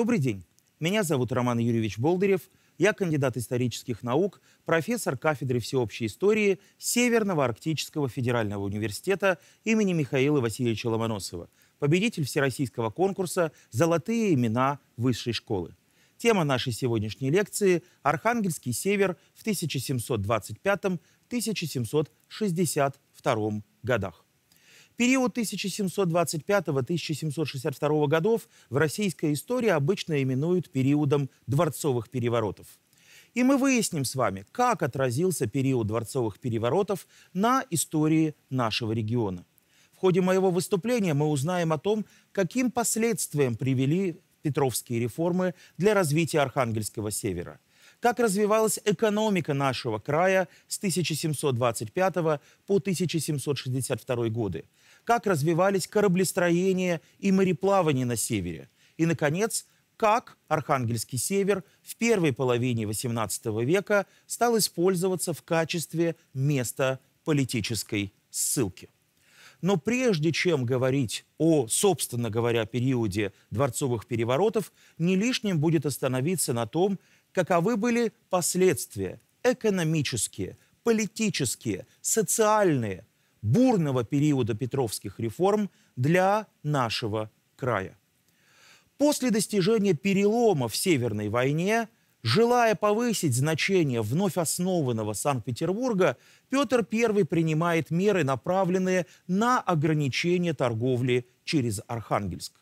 Добрый день. Меня зовут Роман Юрьевич Болдырев. Я кандидат исторических наук, профессор кафедры всеобщей истории Северного Арктического федерального университета имени Михаила Васильевича Ломоносова, победитель всероссийского конкурса «Золотые имена высшей школы». Тема нашей сегодняшней лекции – Архангельский север в 1725-1762 годах период 1725-1762 годов в российской истории обычно именуют периодом дворцовых переворотов. И мы выясним с вами, как отразился период дворцовых переворотов на истории нашего региона. В ходе моего выступления мы узнаем о том, каким последствиям привели Петровские реформы для развития Архангельского севера, как развивалась экономика нашего края с 1725 по 1762 годы, как развивались кораблестроение и мореплавание на севере. И, наконец, как Архангельский север в первой половине XVIII века стал использоваться в качестве места политической ссылки. Но прежде чем говорить о, собственно говоря, периоде дворцовых переворотов, не лишним будет остановиться на том, каковы были последствия экономические, политические, социальные бурного периода петровских реформ для нашего края. После достижения перелома в Северной войне, желая повысить значение вновь основанного Санкт-Петербурга, Петр I принимает меры, направленные на ограничение торговли через Архангельск.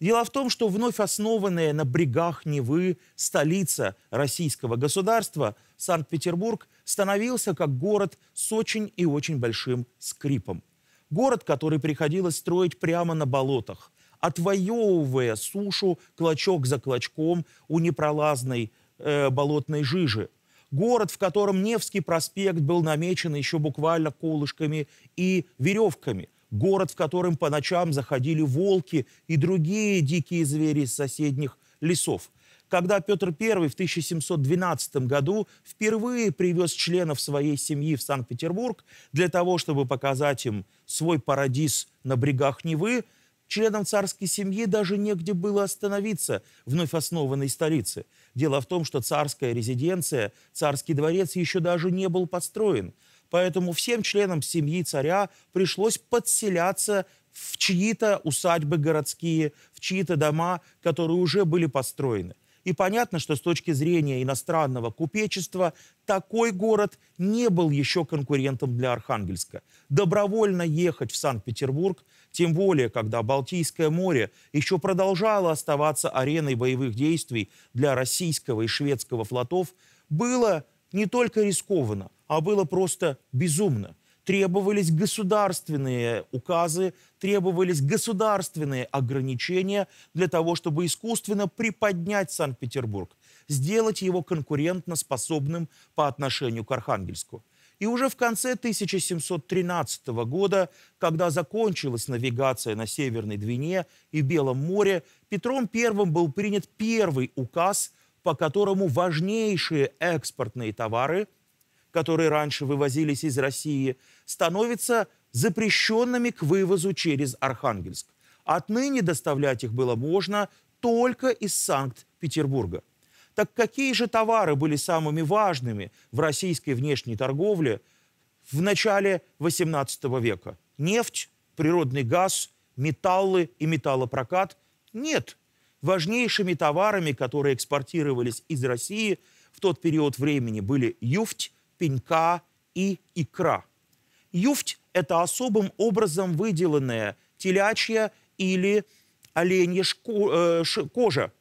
Дело в том, что вновь основанная на брегах Невы столица российского государства Санкт-Петербург становился как город с очень и очень большим скрипом. Город, который приходилось строить прямо на болотах, отвоевывая сушу клочок за клочком у непролазной э, болотной жижи. Город, в котором Невский проспект был намечен еще буквально колышками и веревками. Город, в котором по ночам заходили волки и другие дикие звери из соседних лесов когда Петр I в 1712 году впервые привез членов своей семьи в Санкт-Петербург для того, чтобы показать им свой парадиз на брегах Невы, членам царской семьи даже негде было остановиться в вновь основанной столице. Дело в том, что царская резиденция, царский дворец еще даже не был построен. Поэтому всем членам семьи царя пришлось подселяться в чьи-то усадьбы городские, в чьи-то дома, которые уже были построены. И понятно, что с точки зрения иностранного купечества такой город не был еще конкурентом для Архангельска. Добровольно ехать в Санкт-Петербург, тем более, когда Балтийское море еще продолжало оставаться ареной боевых действий для российского и шведского флотов, было не только рискованно, а было просто безумно. Требовались государственные указы требовались государственные ограничения для того, чтобы искусственно приподнять Санкт-Петербург, сделать его конкурентноспособным по отношению к Архангельску. И уже в конце 1713 года, когда закончилась навигация на Северной Двине и Белом море, Петром I был принят первый указ, по которому важнейшие экспортные товары, которые раньше вывозились из России, становятся запрещенными к вывозу через Архангельск. Отныне доставлять их было можно только из Санкт-Петербурга. Так какие же товары были самыми важными в российской внешней торговле в начале XVIII века? Нефть, природный газ, металлы и металлопрокат? Нет. Важнейшими товарами, которые экспортировались из России в тот период времени, были юфть, пенька и икра. Юфть это особым образом выделанная телячья или оленья шку, э, кожа.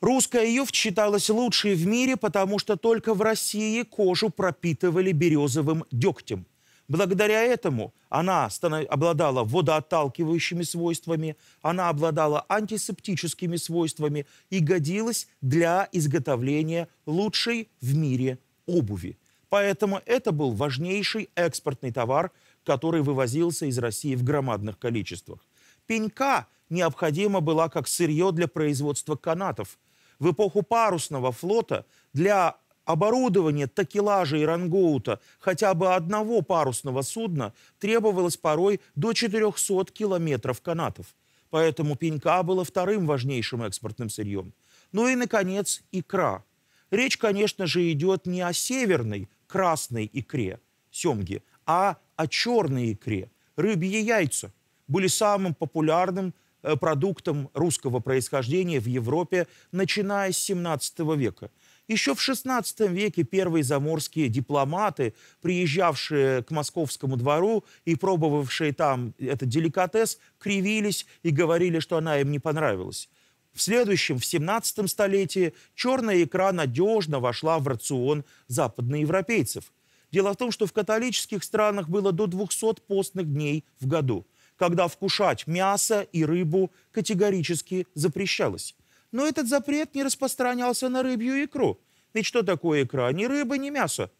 Русская юфт считалась лучшей в мире, потому что только в России кожу пропитывали березовым дегтем. Благодаря этому она обладала водоотталкивающими свойствами, она обладала антисептическими свойствами и годилась для изготовления лучшей в мире обуви. Поэтому это был важнейший экспортный товар который вывозился из России в громадных количествах. Пенька необходима была как сырье для производства канатов. В эпоху парусного флота для оборудования такелажа и рангоута хотя бы одного парусного судна требовалось порой до 400 километров канатов. Поэтому пенька была вторым важнейшим экспортным сырьем. Ну и, наконец, икра. Речь, конечно же, идет не о северной красной икре, семги, а о черной икре. Рыбьи яйца были самым популярным э, продуктом русского происхождения в Европе, начиная с 17 века. Еще в 16 веке первые заморские дипломаты, приезжавшие к московскому двору и пробовавшие там этот деликатес, кривились и говорили, что она им не понравилась. В следующем, в 17 столетии, черная икра надежно вошла в рацион западноевропейцев – Дело в том, что в католических странах было до 200 постных дней в году, когда вкушать мясо и рыбу категорически запрещалось. Но этот запрет не распространялся на рыбью икру. Ведь что такое икра? Ни рыба, ни мясо.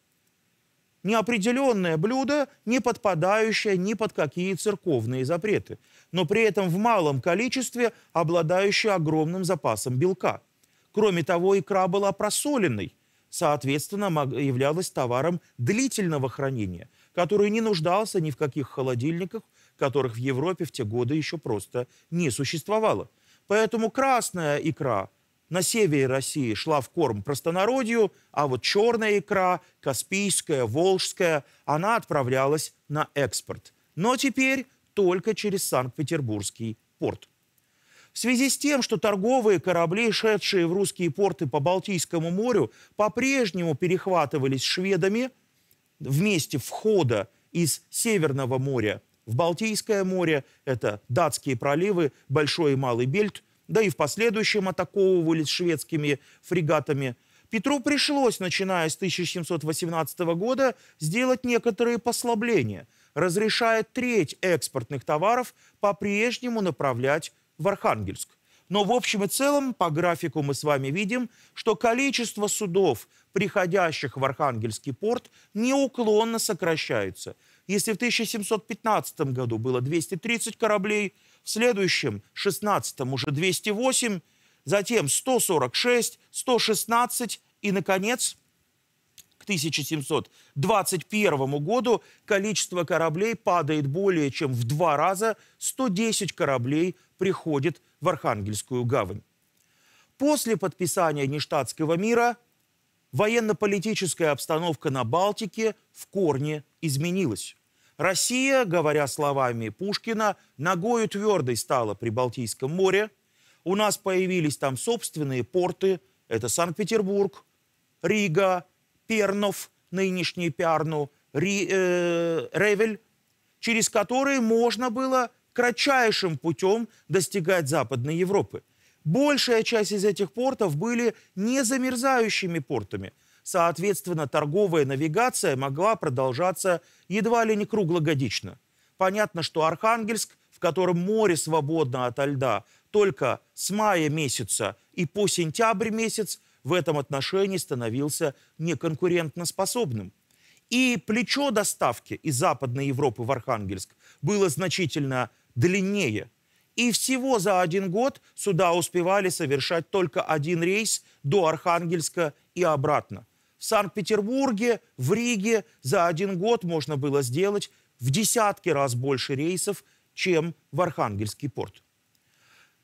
Неопределенное блюдо, не подпадающее ни под какие церковные запреты, но при этом в малом количестве обладающее огромным запасом белка. Кроме того, икра была просоленной – соответственно, являлась товаром длительного хранения, который не нуждался ни в каких холодильниках, которых в Европе в те годы еще просто не существовало. Поэтому красная икра на севере России шла в корм простонародью, а вот черная икра, каспийская, волжская, она отправлялась на экспорт. Но теперь только через Санкт-Петербургский порт. В связи с тем, что торговые корабли, шедшие в русские порты по Балтийскому морю, по-прежнему перехватывались шведами вместе входа из Северного моря в Балтийское море, это датские проливы, Большой и Малый Бельт, да и в последующем атаковывались шведскими фрегатами. Петру пришлось, начиная с 1718 года, сделать некоторые послабления, разрешая треть экспортных товаров по-прежнему направлять в Архангельск. Но в общем и целом по графику мы с вами видим, что количество судов, приходящих в Архангельский порт, неуклонно сокращается. Если в 1715 году было 230 кораблей, в следующем, 16 м уже 208, затем 146, 116 и, наконец, к 1721 году количество кораблей падает более чем в два раза, 110 кораблей приходит в Архангельскую гавань. После подписания Ништадтского мира военно-политическая обстановка на Балтике в корне изменилась. Россия, говоря словами Пушкина, ногою твердой стала при Балтийском море. У нас появились там собственные порты. Это Санкт-Петербург, Рига, Пернов, нынешний Пярну, Ри, э, Ревель, через которые можно было кратчайшим путем достигать Западной Европы. Большая часть из этих портов были незамерзающими портами. Соответственно, торговая навигация могла продолжаться едва ли не круглогодично. Понятно, что Архангельск, в котором море свободно ото льда, только с мая месяца и по сентябрь месяц в этом отношении становился неконкурентноспособным. И плечо доставки из Западной Европы в Архангельск было значительно длиннее. И всего за один год суда успевали совершать только один рейс до Архангельска и обратно. В Санкт-Петербурге, в Риге за один год можно было сделать в десятки раз больше рейсов, чем в Архангельский порт.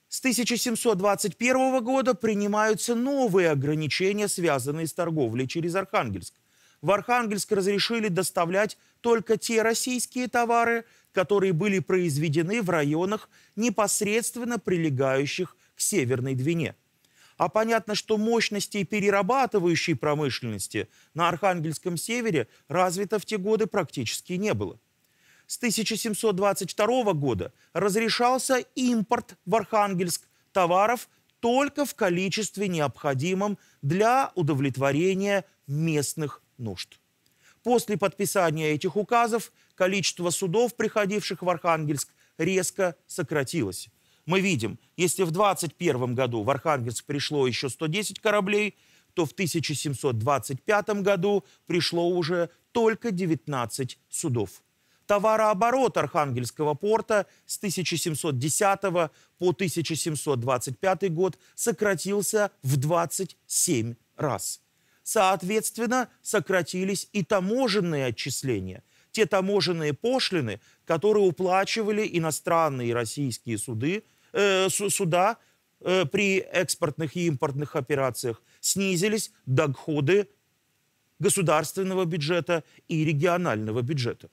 С 1721 года принимаются новые ограничения, связанные с торговлей через Архангельск. В Архангельск разрешили доставлять только те российские товары, которые были произведены в районах, непосредственно прилегающих к Северной Двине. А понятно, что мощности перерабатывающей промышленности на Архангельском севере развито в те годы практически не было. С 1722 года разрешался импорт в Архангельск товаров только в количестве необходимом для удовлетворения местных нужд. После подписания этих указов количество судов, приходивших в Архангельск, резко сократилось. Мы видим, если в 2021 году в Архангельск пришло еще 110 кораблей, то в 1725 году пришло уже только 19 судов. Товарооборот Архангельского порта с 1710 по 1725 год сократился в 27 раз. Соответственно, сократились и таможенные отчисления те таможенные пошлины, которые уплачивали иностранные российские суды, э, суда э, при экспортных и импортных операциях, снизились доходы государственного бюджета и регионального бюджета.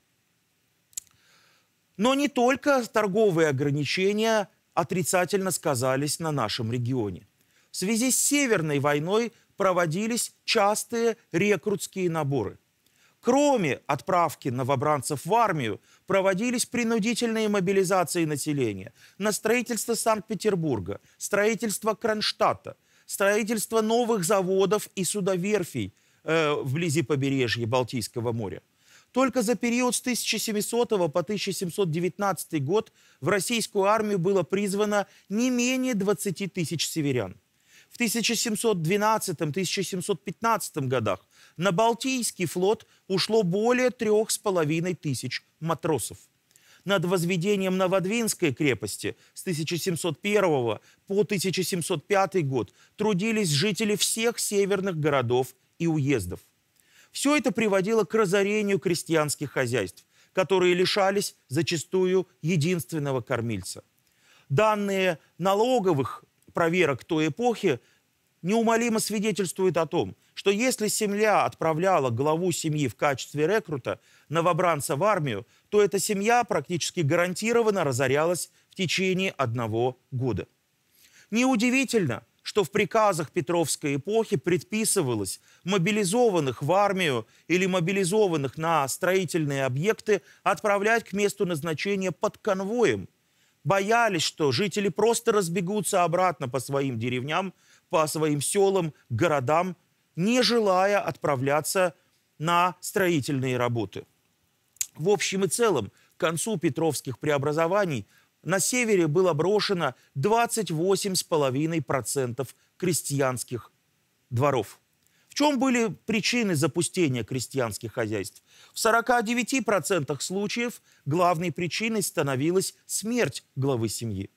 Но не только торговые ограничения отрицательно сказались на нашем регионе. В связи с Северной войной проводились частые рекрутские наборы – Кроме отправки новобранцев в армию, проводились принудительные мобилизации населения на строительство Санкт-Петербурга, строительство Кронштадта, строительство новых заводов и судоверфей э, вблизи побережья Балтийского моря. Только за период с 1700 по 1719 год в российскую армию было призвано не менее 20 тысяч северян. В 1712-1715 годах на Балтийский флот ушло более трех с половиной тысяч матросов. Над возведением Новодвинской крепости с 1701 по 1705 год трудились жители всех северных городов и уездов. Все это приводило к разорению крестьянских хозяйств, которые лишались зачастую единственного кормильца. Данные налоговых проверок той эпохи неумолимо свидетельствуют о том, что если семья отправляла главу семьи в качестве рекрута новобранца в армию, то эта семья практически гарантированно разорялась в течение одного года. Неудивительно, что в приказах Петровской эпохи предписывалось мобилизованных в армию или мобилизованных на строительные объекты отправлять к месту назначения под конвоем. Боялись, что жители просто разбегутся обратно по своим деревням, по своим селам, городам, не желая отправляться на строительные работы. В общем и целом, к концу Петровских преобразований на севере было брошено 28,5% крестьянских дворов. В чем были причины запустения крестьянских хозяйств? В 49% случаев главной причиной становилась смерть главы семьи.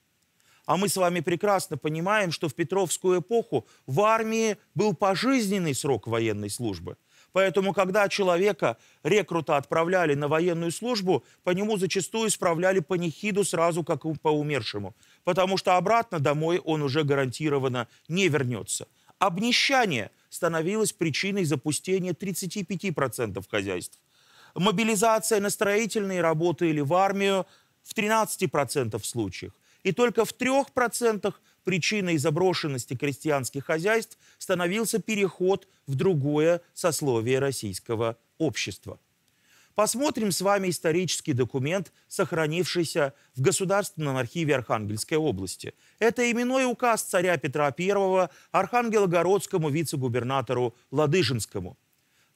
А мы с вами прекрасно понимаем, что в Петровскую эпоху в армии был пожизненный срок военной службы. Поэтому, когда человека, рекрута, отправляли на военную службу, по нему зачастую справляли панихиду сразу как по умершему. Потому что обратно домой он уже гарантированно не вернется. Обнищание становилось причиной запустения 35% хозяйств. Мобилизация на строительные работы или в армию в 13% случаях и только в 3% причиной заброшенности крестьянских хозяйств становился переход в другое сословие российского общества. Посмотрим с вами исторический документ, сохранившийся в Государственном архиве Архангельской области. Это именной указ царя Петра I Архангелогородскому вице-губернатору Ладыжинскому,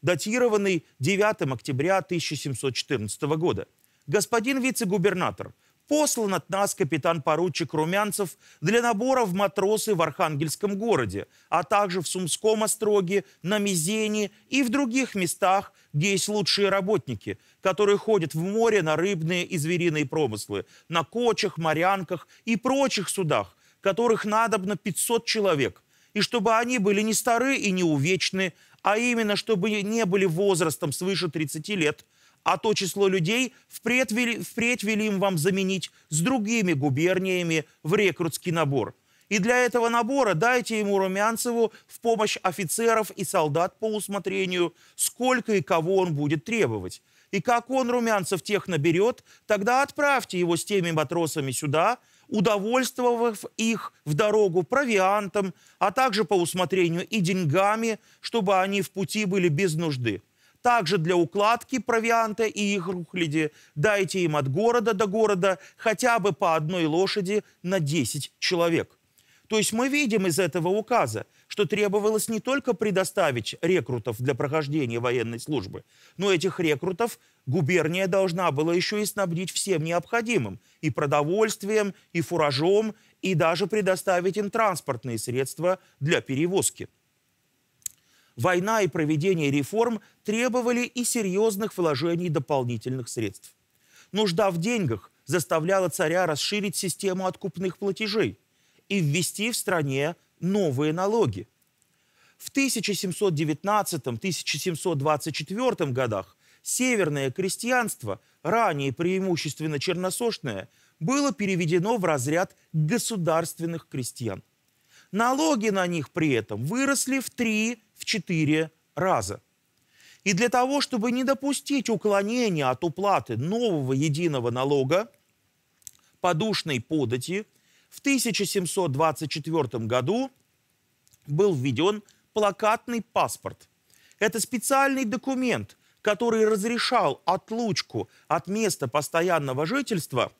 датированный 9 октября 1714 года. Господин вице-губернатор, послан от нас капитан-поручик Румянцев для набора в матросы в Архангельском городе, а также в Сумском остроге, на Мизене и в других местах, где есть лучшие работники, которые ходят в море на рыбные и звериные промыслы, на кочах, морянках и прочих судах, которых надобно 500 человек, и чтобы они были не стары и не увечны, а именно, чтобы не были возрастом свыше 30 лет, а то число людей впредь, вели, впредь велим вам заменить с другими губерниями в рекрутский набор. И для этого набора дайте ему Румянцеву в помощь офицеров и солдат по усмотрению, сколько и кого он будет требовать. И как он, Румянцев, тех наберет, тогда отправьте его с теми матросами сюда, удовольствовав их в дорогу провиантом, а также по усмотрению и деньгами, чтобы они в пути были без нужды также для укладки провианта и их рухляди. Дайте им от города до города хотя бы по одной лошади на 10 человек. То есть мы видим из этого указа, что требовалось не только предоставить рекрутов для прохождения военной службы, но этих рекрутов губерния должна была еще и снабдить всем необходимым, и продовольствием, и фуражом, и даже предоставить им транспортные средства для перевозки война и проведение реформ требовали и серьезных вложений дополнительных средств. Нужда в деньгах заставляла царя расширить систему откупных платежей и ввести в стране новые налоги. В 1719-1724 годах северное крестьянство, ранее преимущественно черносошное, было переведено в разряд государственных крестьян. Налоги на них при этом выросли в три в 4 раза. И для того, чтобы не допустить уклонения от уплаты нового единого налога, подушной подати, в 1724 году был введен плакатный паспорт. Это специальный документ, который разрешал отлучку от места постоянного жительства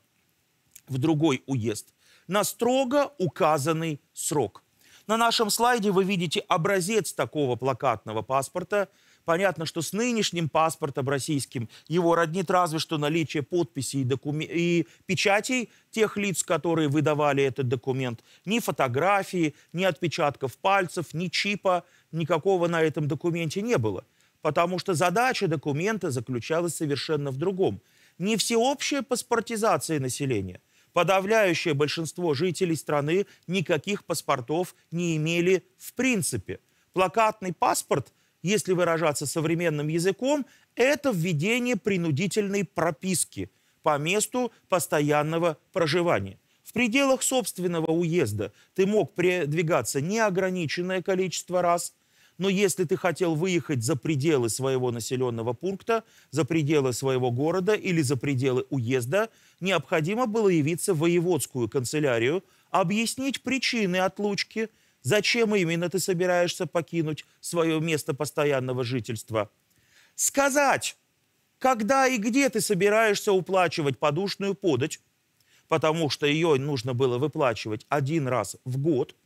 в другой уезд на строго указанный срок. На нашем слайде вы видите образец такого плакатного паспорта. Понятно, что с нынешним паспортом российским его роднит разве что наличие подписей и, докум... и печатей тех лиц, которые выдавали этот документ. Ни фотографии, ни отпечатков пальцев, ни чипа, никакого на этом документе не было. Потому что задача документа заключалась совершенно в другом. Не всеобщая паспортизация населения, Подавляющее большинство жителей страны никаких паспортов не имели в принципе. Плакатный паспорт, если выражаться современным языком, это введение принудительной прописки по месту постоянного проживания. В пределах собственного уезда ты мог передвигаться неограниченное количество раз – но если ты хотел выехать за пределы своего населенного пункта, за пределы своего города или за пределы уезда, необходимо было явиться в воеводскую канцелярию, объяснить причины отлучки, зачем именно ты собираешься покинуть свое место постоянного жительства, сказать, когда и где ты собираешься уплачивать подушную подать, потому что ее нужно было выплачивать один раз в год –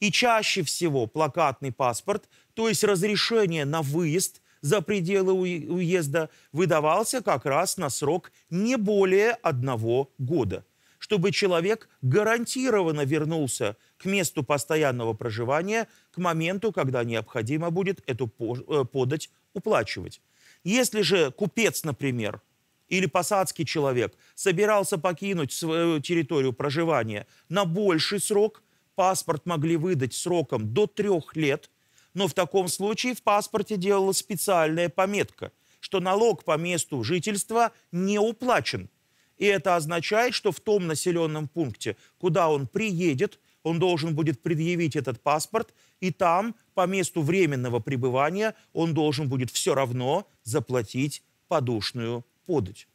и чаще всего плакатный паспорт, то есть разрешение на выезд за пределы уезда, выдавался как раз на срок не более одного года, чтобы человек гарантированно вернулся к месту постоянного проживания к моменту, когда необходимо будет эту э, подать уплачивать. Если же купец, например, или посадский человек собирался покинуть свою территорию проживания на больший срок, паспорт могли выдать сроком до трех лет, но в таком случае в паспорте делалась специальная пометка, что налог по месту жительства не уплачен. И это означает, что в том населенном пункте, куда он приедет, он должен будет предъявить этот паспорт, и там, по месту временного пребывания, он должен будет все равно заплатить подушную подать.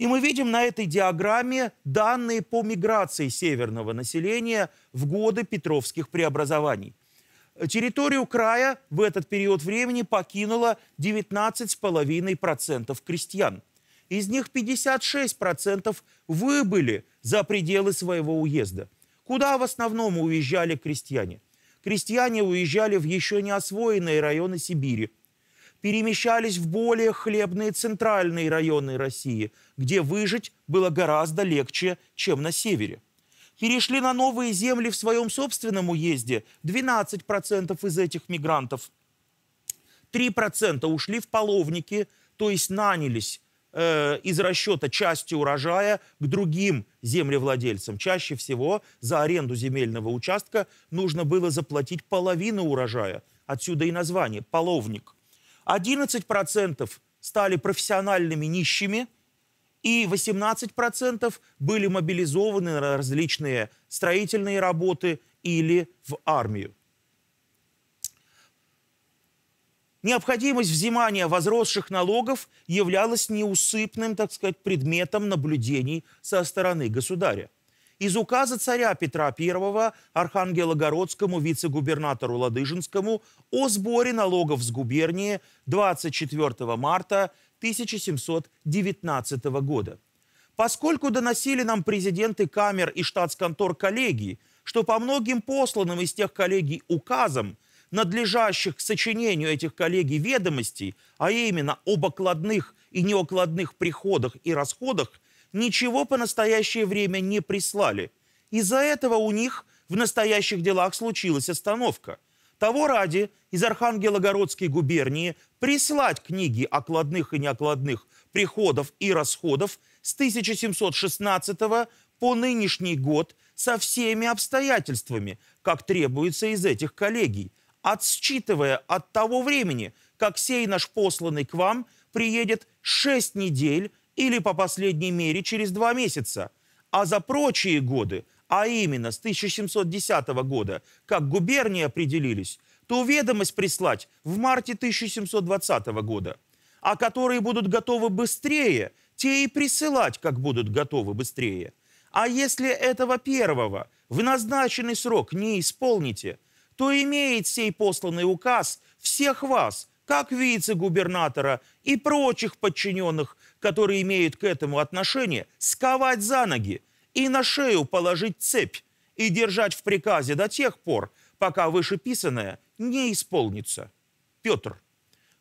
И мы видим на этой диаграмме данные по миграции северного населения в годы Петровских преобразований. Территорию края в этот период времени покинуло 19,5% крестьян. Из них 56% выбыли за пределы своего уезда. Куда в основном уезжали крестьяне? Крестьяне уезжали в еще не освоенные районы Сибири – перемещались в более хлебные центральные районы России, где выжить было гораздо легче, чем на севере. Перешли на новые земли в своем собственном уезде 12% из этих мигрантов. 3% ушли в половники, то есть нанялись э, из расчета части урожая к другим землевладельцам. Чаще всего за аренду земельного участка нужно было заплатить половину урожая. Отсюда и название – половник – 11% стали профессиональными нищими, и 18% были мобилизованы на различные строительные работы или в армию. Необходимость взимания возросших налогов являлась неусыпным, так сказать, предметом наблюдений со стороны государя из указа царя Петра I Архангелогородскому вице-губернатору Ладыжинскому о сборе налогов с губернии 24 марта 1719 года. Поскольку доносили нам президенты камер и штатсконтор коллегии, что по многим посланным из тех коллегий указам надлежащих к сочинению этих коллегий ведомостей, а именно об окладных и неокладных приходах и расходах ничего по настоящее время не прислали. Из-за этого у них в настоящих делах случилась остановка. Того ради из Архангелогородской губернии прислать книги окладных и неокладных приходов и расходов с 1716 по нынешний год со всеми обстоятельствами, как требуется из этих коллегий, отсчитывая от того времени, как сей наш посланный к вам приедет 6 недель или по последней мере через два месяца, а за прочие годы, а именно с 1710 года, как губернии определились, то ведомость прислать в марте 1720 года. А которые будут готовы быстрее, те и присылать, как будут готовы быстрее. А если этого первого в назначенный срок не исполните, то имеет сей посланный указ всех вас, как вице-губернатора и прочих подчиненных которые имеют к этому отношение, сковать за ноги и на шею положить цепь и держать в приказе до тех пор, пока вышеписанное не исполнится. Петр.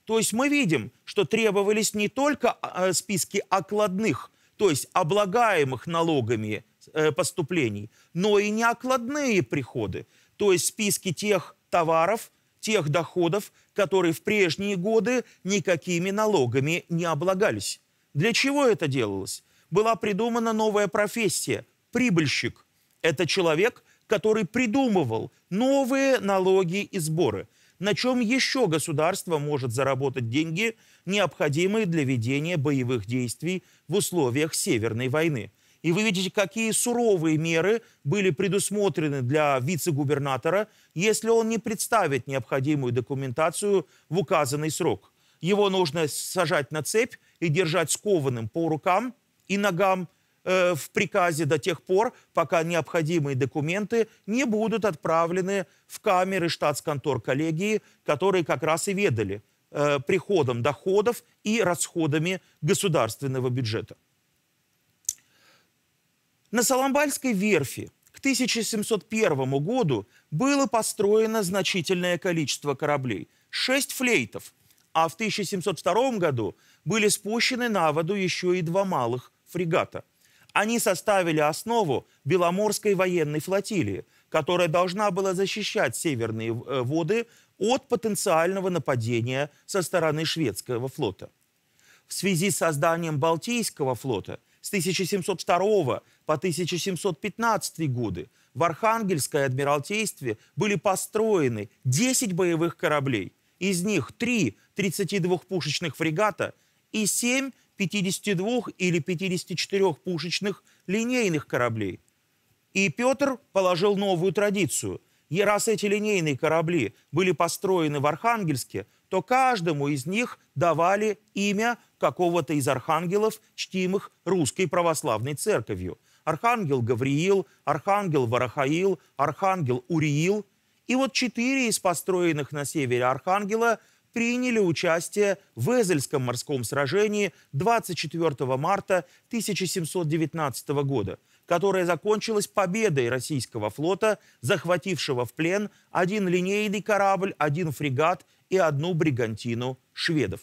То есть мы видим, что требовались не только а, а, списки окладных, то есть облагаемых налогами э, поступлений, но и неокладные приходы, то есть списки тех товаров, тех доходов, которые в прежние годы никакими налогами не облагались. Для чего это делалось? Была придумана новая профессия – прибыльщик. Это человек, который придумывал новые налоги и сборы. На чем еще государство может заработать деньги, необходимые для ведения боевых действий в условиях Северной войны? И вы видите, какие суровые меры были предусмотрены для вице-губернатора, если он не представит необходимую документацию в указанный срок. Его нужно сажать на цепь и держать скованным по рукам и ногам э, в приказе до тех пор, пока необходимые документы не будут отправлены в камеры штатсконтор коллегии, которые как раз и ведали э, приходом доходов и расходами государственного бюджета. На Соломбальской верфи к 1701 году было построено значительное количество кораблей – 6 флейтов, а в 1702 году были спущены на воду еще и два малых фрегата. Они составили основу Беломорской военной флотилии, которая должна была защищать северные э, воды от потенциального нападения со стороны шведского флота. В связи с созданием Балтийского флота с 1702 по 1715 годы в Архангельское адмиралтействе были построены 10 боевых кораблей, из них 3 32-пушечных фрегата – и 7 52 или 54 пушечных линейных кораблей. И Петр положил новую традицию. И раз эти линейные корабли были построены в Архангельске, то каждому из них давали имя какого-то из архангелов, чтимых русской православной церковью. Архангел Гавриил, Архангел Варахаил, Архангел Уриил. И вот четыре из построенных на севере Архангела приняли участие в Эзельском морском сражении 24 марта 1719 года, которое закончилось победой российского флота, захватившего в плен один линейный корабль, один фрегат и одну бригантину шведов.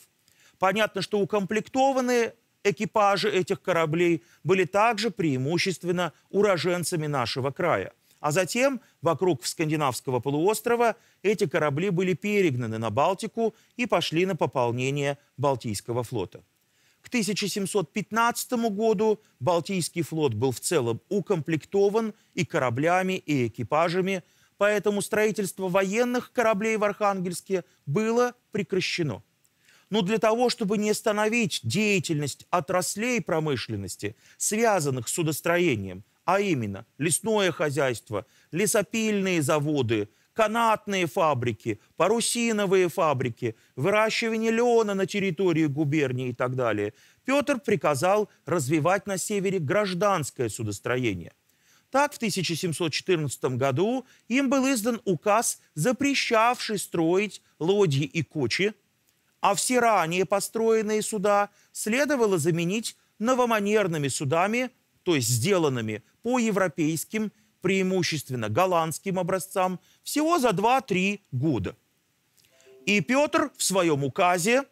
Понятно, что укомплектованные экипажи этих кораблей были также преимущественно уроженцами нашего края – а затем вокруг скандинавского полуострова эти корабли были перегнаны на Балтику и пошли на пополнение Балтийского флота. К 1715 году Балтийский флот был в целом укомплектован и кораблями, и экипажами, поэтому строительство военных кораблей в Архангельске было прекращено. Но для того, чтобы не остановить деятельность отраслей промышленности, связанных с судостроением – а именно лесное хозяйство, лесопильные заводы, канатные фабрики, парусиновые фабрики, выращивание лена на территории губернии и так далее, Петр приказал развивать на севере гражданское судостроение. Так, в 1714 году им был издан указ, запрещавший строить лодьи и кочи, а все ранее построенные суда следовало заменить новоманерными судами, то есть сделанными по европейским, преимущественно голландским образцам, всего за 2-3 года. И Петр в своем указе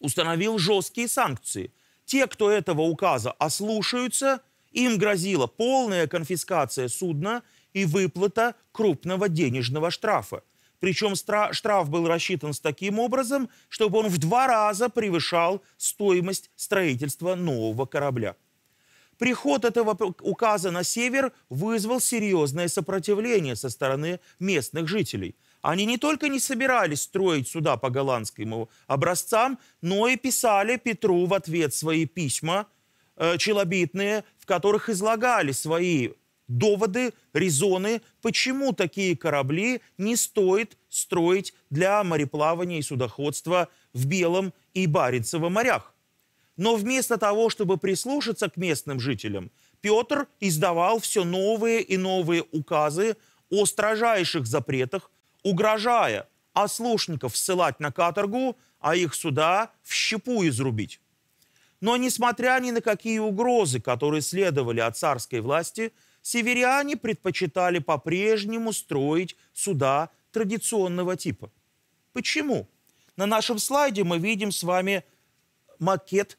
установил жесткие санкции. Те, кто этого указа ослушаются, им грозила полная конфискация судна и выплата крупного денежного штрафа. Причем штраф был рассчитан с таким образом, чтобы он в два раза превышал стоимость строительства нового корабля. Приход этого указа на север вызвал серьезное сопротивление со стороны местных жителей. Они не только не собирались строить суда по голландским образцам, но и писали Петру в ответ свои письма э, челобитные, в которых излагали свои доводы, резоны, почему такие корабли не стоит строить для мореплавания и судоходства в Белом и Баренцевом морях. Но вместо того, чтобы прислушаться к местным жителям, Петр издавал все новые и новые указы о строжайших запретах, угрожая ослушников ссылать на каторгу, а их суда в щепу изрубить. Но несмотря ни на какие угрозы, которые следовали от царской власти, северяне предпочитали по-прежнему строить суда традиционного типа. Почему? На нашем слайде мы видим с вами макет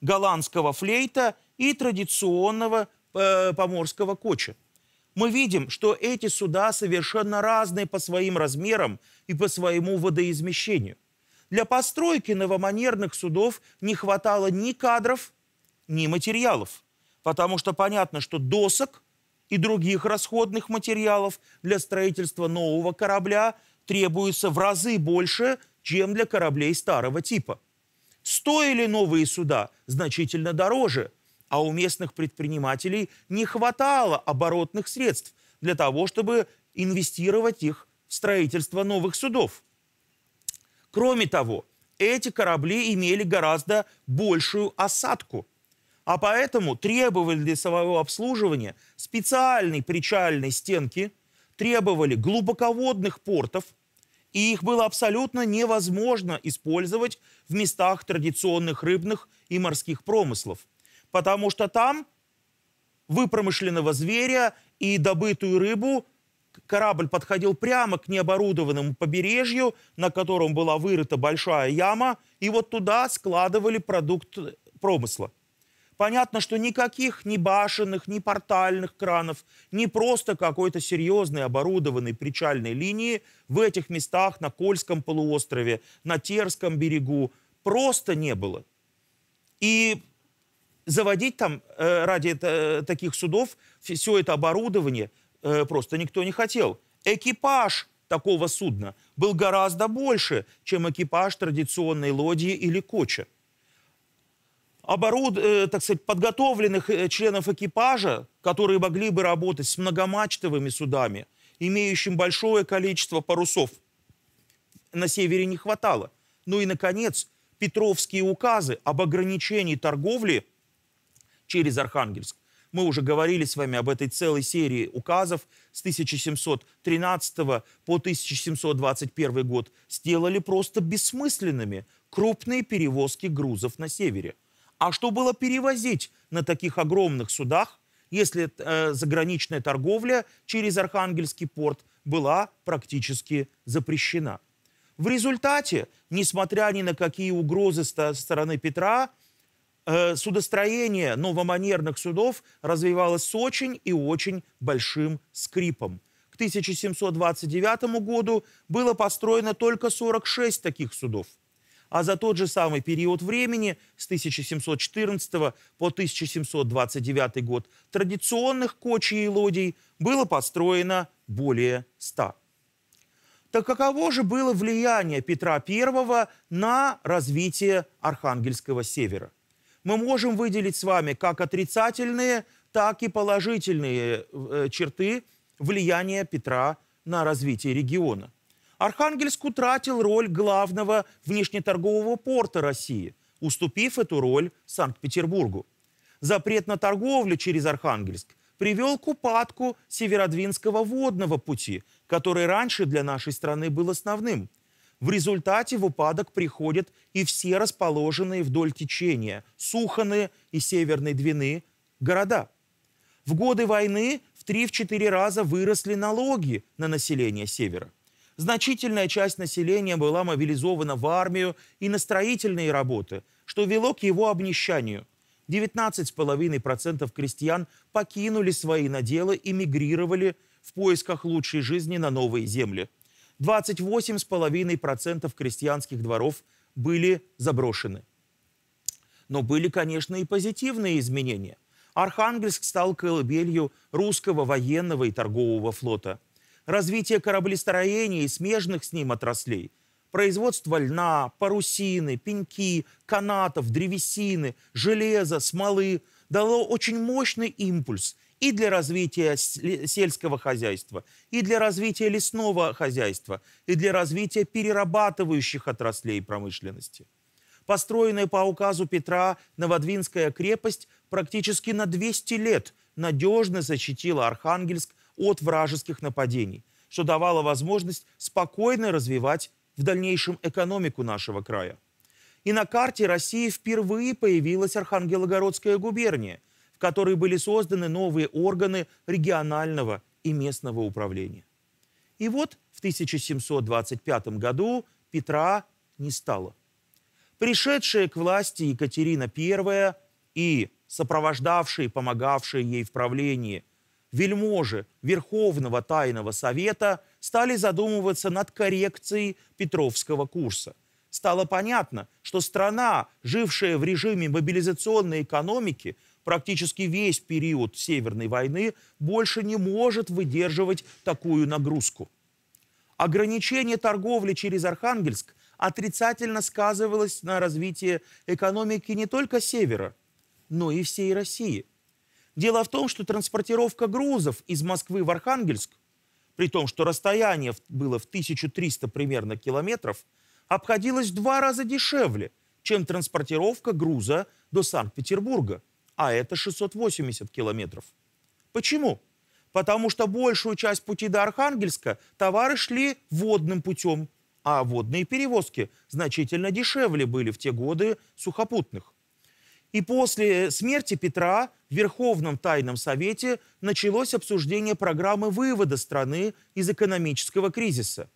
голландского флейта и традиционного э, поморского коча. Мы видим, что эти суда совершенно разные по своим размерам и по своему водоизмещению. Для постройки новоманерных судов не хватало ни кадров, ни материалов, потому что понятно, что досок и других расходных материалов для строительства нового корабля требуется в разы больше, чем для кораблей старого типа – Стоили новые суда значительно дороже, а у местных предпринимателей не хватало оборотных средств для того, чтобы инвестировать их в строительство новых судов. Кроме того, эти корабли имели гораздо большую осадку, а поэтому требовали для своего обслуживания специальной причальной стенки, требовали глубоководных портов – и их было абсолютно невозможно использовать в местах традиционных рыбных и морских промыслов, потому что там выпромышленного зверя и добытую рыбу корабль подходил прямо к необорудованному побережью, на котором была вырыта большая яма, и вот туда складывали продукт промысла. Понятно, что никаких ни башенных, ни портальных кранов, ни просто какой-то серьезной оборудованной причальной линии в этих местах на Кольском полуострове, на Терском берегу просто не было. И заводить там э, ради э, таких судов все это оборудование э, просто никто не хотел. Экипаж такого судна был гораздо больше, чем экипаж традиционной лодии или коча оборуд... Э, так сказать, подготовленных э, членов экипажа, которые могли бы работать с многомачтовыми судами, имеющим большое количество парусов, на севере не хватало. Ну и, наконец, Петровские указы об ограничении торговли через Архангельск. Мы уже говорили с вами об этой целой серии указов с 1713 по 1721 год. Сделали просто бессмысленными крупные перевозки грузов на севере – а что было перевозить на таких огромных судах, если э, заграничная торговля через Архангельский порт была практически запрещена? В результате, несмотря ни на какие угрозы со стороны Петра, э, судостроение новоманерных судов развивалось с очень и очень большим скрипом. К 1729 году было построено только 46 таких судов а за тот же самый период времени с 1714 по 1729 год традиционных кочей и лодей было построено более ста. Так каково же было влияние Петра I на развитие Архангельского севера? Мы можем выделить с вами как отрицательные, так и положительные э, черты влияния Петра на развитие региона – Архангельск утратил роль главного внешнеторгового порта России, уступив эту роль Санкт-Петербургу. Запрет на торговлю через Архангельск привел к упадку Северодвинского водного пути, который раньше для нашей страны был основным. В результате в упадок приходят и все расположенные вдоль течения Суханы и Северной Двины города. В годы войны в 3-4 раза выросли налоги на население Севера. Значительная часть населения была мобилизована в армию и на строительные работы, что вело к его обнищанию. 19,5% крестьян покинули свои наделы и мигрировали в поисках лучшей жизни на новые земли. 28,5% крестьянских дворов были заброшены. Но были, конечно, и позитивные изменения. Архангельск стал колыбелью русского военного и торгового флота – развитие кораблестроения и смежных с ним отраслей, производство льна, парусины, пеньки, канатов, древесины, железа, смолы дало очень мощный импульс и для развития сельского хозяйства, и для развития лесного хозяйства, и для развития перерабатывающих отраслей промышленности. Построенная по указу Петра Новодвинская крепость практически на 200 лет надежно защитила Архангельск от вражеских нападений, что давало возможность спокойно развивать в дальнейшем экономику нашего края. И на карте России впервые появилась Архангелогородская губерния, в которой были созданы новые органы регионального и местного управления. И вот в 1725 году Петра не стало. Пришедшая к власти Екатерина I и сопровождавшие и помогавшие ей в правлении вельможи Верховного Тайного Совета стали задумываться над коррекцией Петровского курса. Стало понятно, что страна, жившая в режиме мобилизационной экономики, практически весь период Северной войны больше не может выдерживать такую нагрузку. Ограничение торговли через Архангельск отрицательно сказывалось на развитии экономики не только Севера, но и всей России. Дело в том, что транспортировка грузов из Москвы в Архангельск, при том, что расстояние было в 1300 примерно километров, обходилась в два раза дешевле, чем транспортировка груза до Санкт-Петербурга, а это 680 километров. Почему? Потому что большую часть пути до Архангельска товары шли водным путем, а водные перевозки значительно дешевле были в те годы сухопутных. И после смерти Петра в Верховном Тайном Совете началось обсуждение программы вывода страны из экономического кризиса.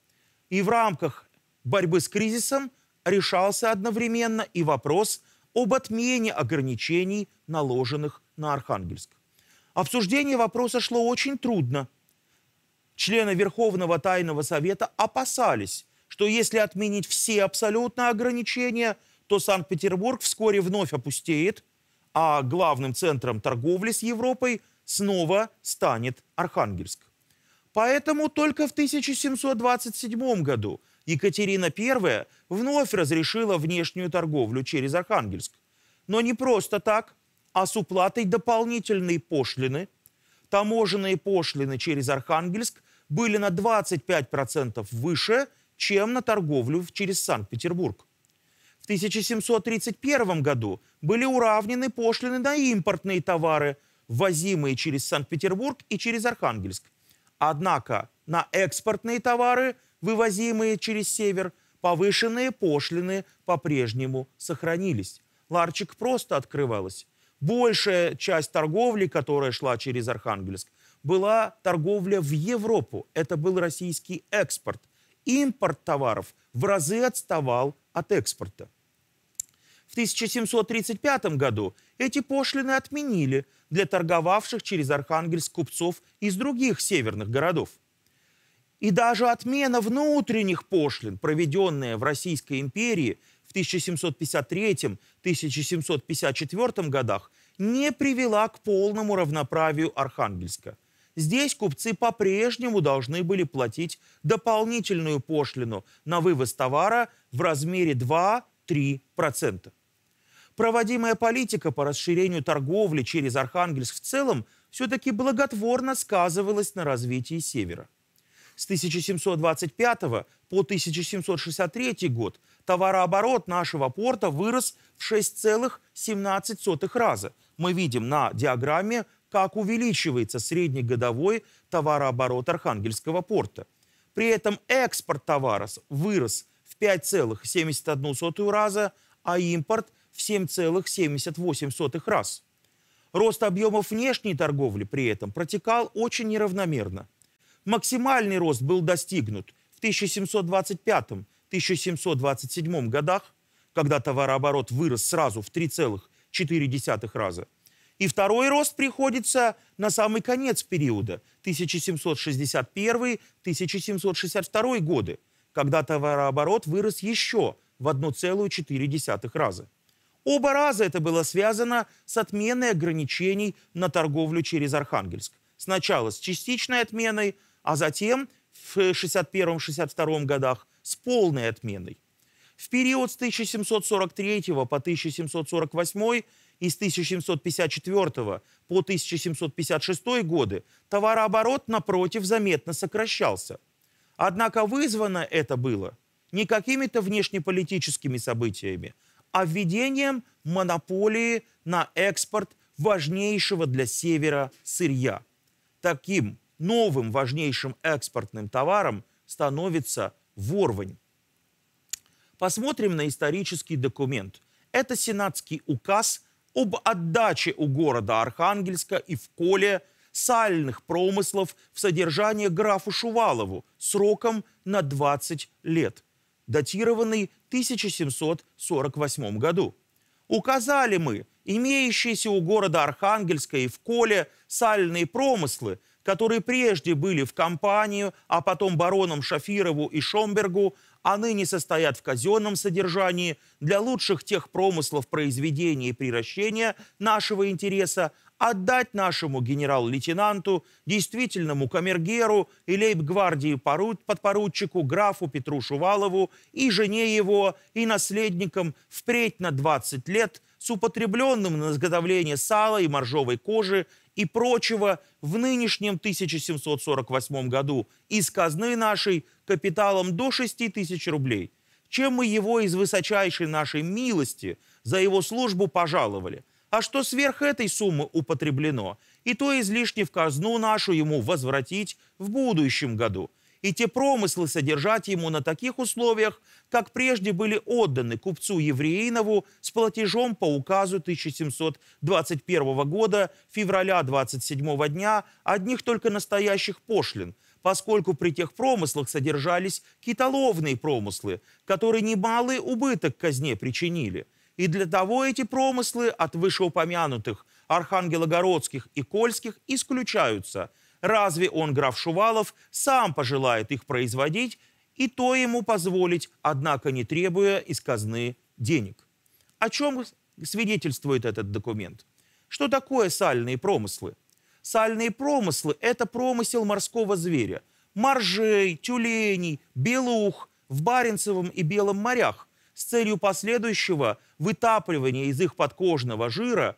И в рамках борьбы с кризисом решался одновременно и вопрос об отмене ограничений, наложенных на Архангельск. Обсуждение вопроса шло очень трудно. Члены Верховного Тайного Совета опасались, что если отменить все абсолютно ограничения, то Санкт-Петербург вскоре вновь опустеет – а главным центром торговли с Европой снова станет Архангельск. Поэтому только в 1727 году Екатерина I вновь разрешила внешнюю торговлю через Архангельск. Но не просто так, а с уплатой дополнительной пошлины. Таможенные пошлины через Архангельск были на 25% выше, чем на торговлю через Санкт-Петербург. В 1731 году были уравнены пошлины на импортные товары, ввозимые через Санкт-Петербург и через Архангельск. Однако на экспортные товары, вывозимые через север, повышенные пошлины по-прежнему сохранились. Ларчик просто открывалась. Большая часть торговли, которая шла через Архангельск, была торговля в Европу. Это был российский экспорт. Импорт товаров в разы отставал от экспорта. В 1735 году эти пошлины отменили для торговавших через Архангельск купцов из других северных городов. И даже отмена внутренних пошлин, проведенная в Российской империи в 1753-1754 годах, не привела к полному равноправию Архангельска. Здесь купцы по-прежнему должны были платить дополнительную пошлину на вывоз товара в размере 2, 3%. Проводимая политика по расширению торговли через Архангельск в целом все-таки благотворно сказывалась на развитии Севера. С 1725 по 1763 год товарооборот нашего порта вырос в 6,17 раза. Мы видим на диаграмме, как увеличивается среднегодовой товарооборот Архангельского порта. При этом экспорт товаров вырос в 5,71 раза, а импорт в 7,78 раз. Рост объемов внешней торговли при этом протекал очень неравномерно. Максимальный рост был достигнут в 1725-1727 годах, когда товарооборот вырос сразу в 3,4 раза. И второй рост приходится на самый конец периода, 1761-1762 годы, когда товарооборот вырос еще в 1,4 раза. Оба раза это было связано с отменой ограничений на торговлю через Архангельск. Сначала с частичной отменой, а затем в 61-62 годах с полной отменой. В период с 1743 по 1748 и с 1754 по 1756 годы товарооборот, напротив, заметно сокращался – Однако вызвано это было не какими-то внешнеполитическими событиями, а введением монополии на экспорт важнейшего для Севера сырья. Таким новым важнейшим экспортным товаром становится ворвань. Посмотрим на исторический документ. Это сенатский указ об отдаче у города Архангельска и в Коле – сальных промыслов в содержание графу Шувалову сроком на 20 лет, датированный 1748 году. Указали мы имеющиеся у города Архангельска и в Коле сальные промыслы, которые прежде были в компанию, а потом баронам Шафирову и Шомбергу, а ныне состоят в казенном содержании для лучших тех промыслов произведения и приращения нашего интереса, отдать нашему генерал-лейтенанту, действительному камергеру и лейб-гвардии подпоручику графу Петру Шувалову и жене его, и наследникам впредь на 20 лет с употребленным на изготовление сала и моржовой кожи и прочего в нынешнем 1748 году из казны нашей капиталом до 6 тысяч рублей, чем мы его из высочайшей нашей милости за его службу пожаловали – а что сверх этой суммы употреблено, и то излишне в казну нашу ему возвратить в будущем году, и те промыслы содержать ему на таких условиях, как прежде были отданы купцу Евреинову с платежом по указу 1721 года февраля 27 дня одних только настоящих пошлин, поскольку при тех промыслах содержались китоловные промыслы, которые немалый убыток казне причинили – и для того эти промыслы от вышеупомянутых архангелогородских и кольских исключаются. Разве он, граф Шувалов, сам пожелает их производить, и то ему позволить, однако не требуя из казны денег? О чем свидетельствует этот документ? Что такое сальные промыслы? Сальные промыслы – это промысел морского зверя. Моржей, тюленей, белух в Баренцевом и Белом морях – с целью последующего вытапливания из их подкожного жира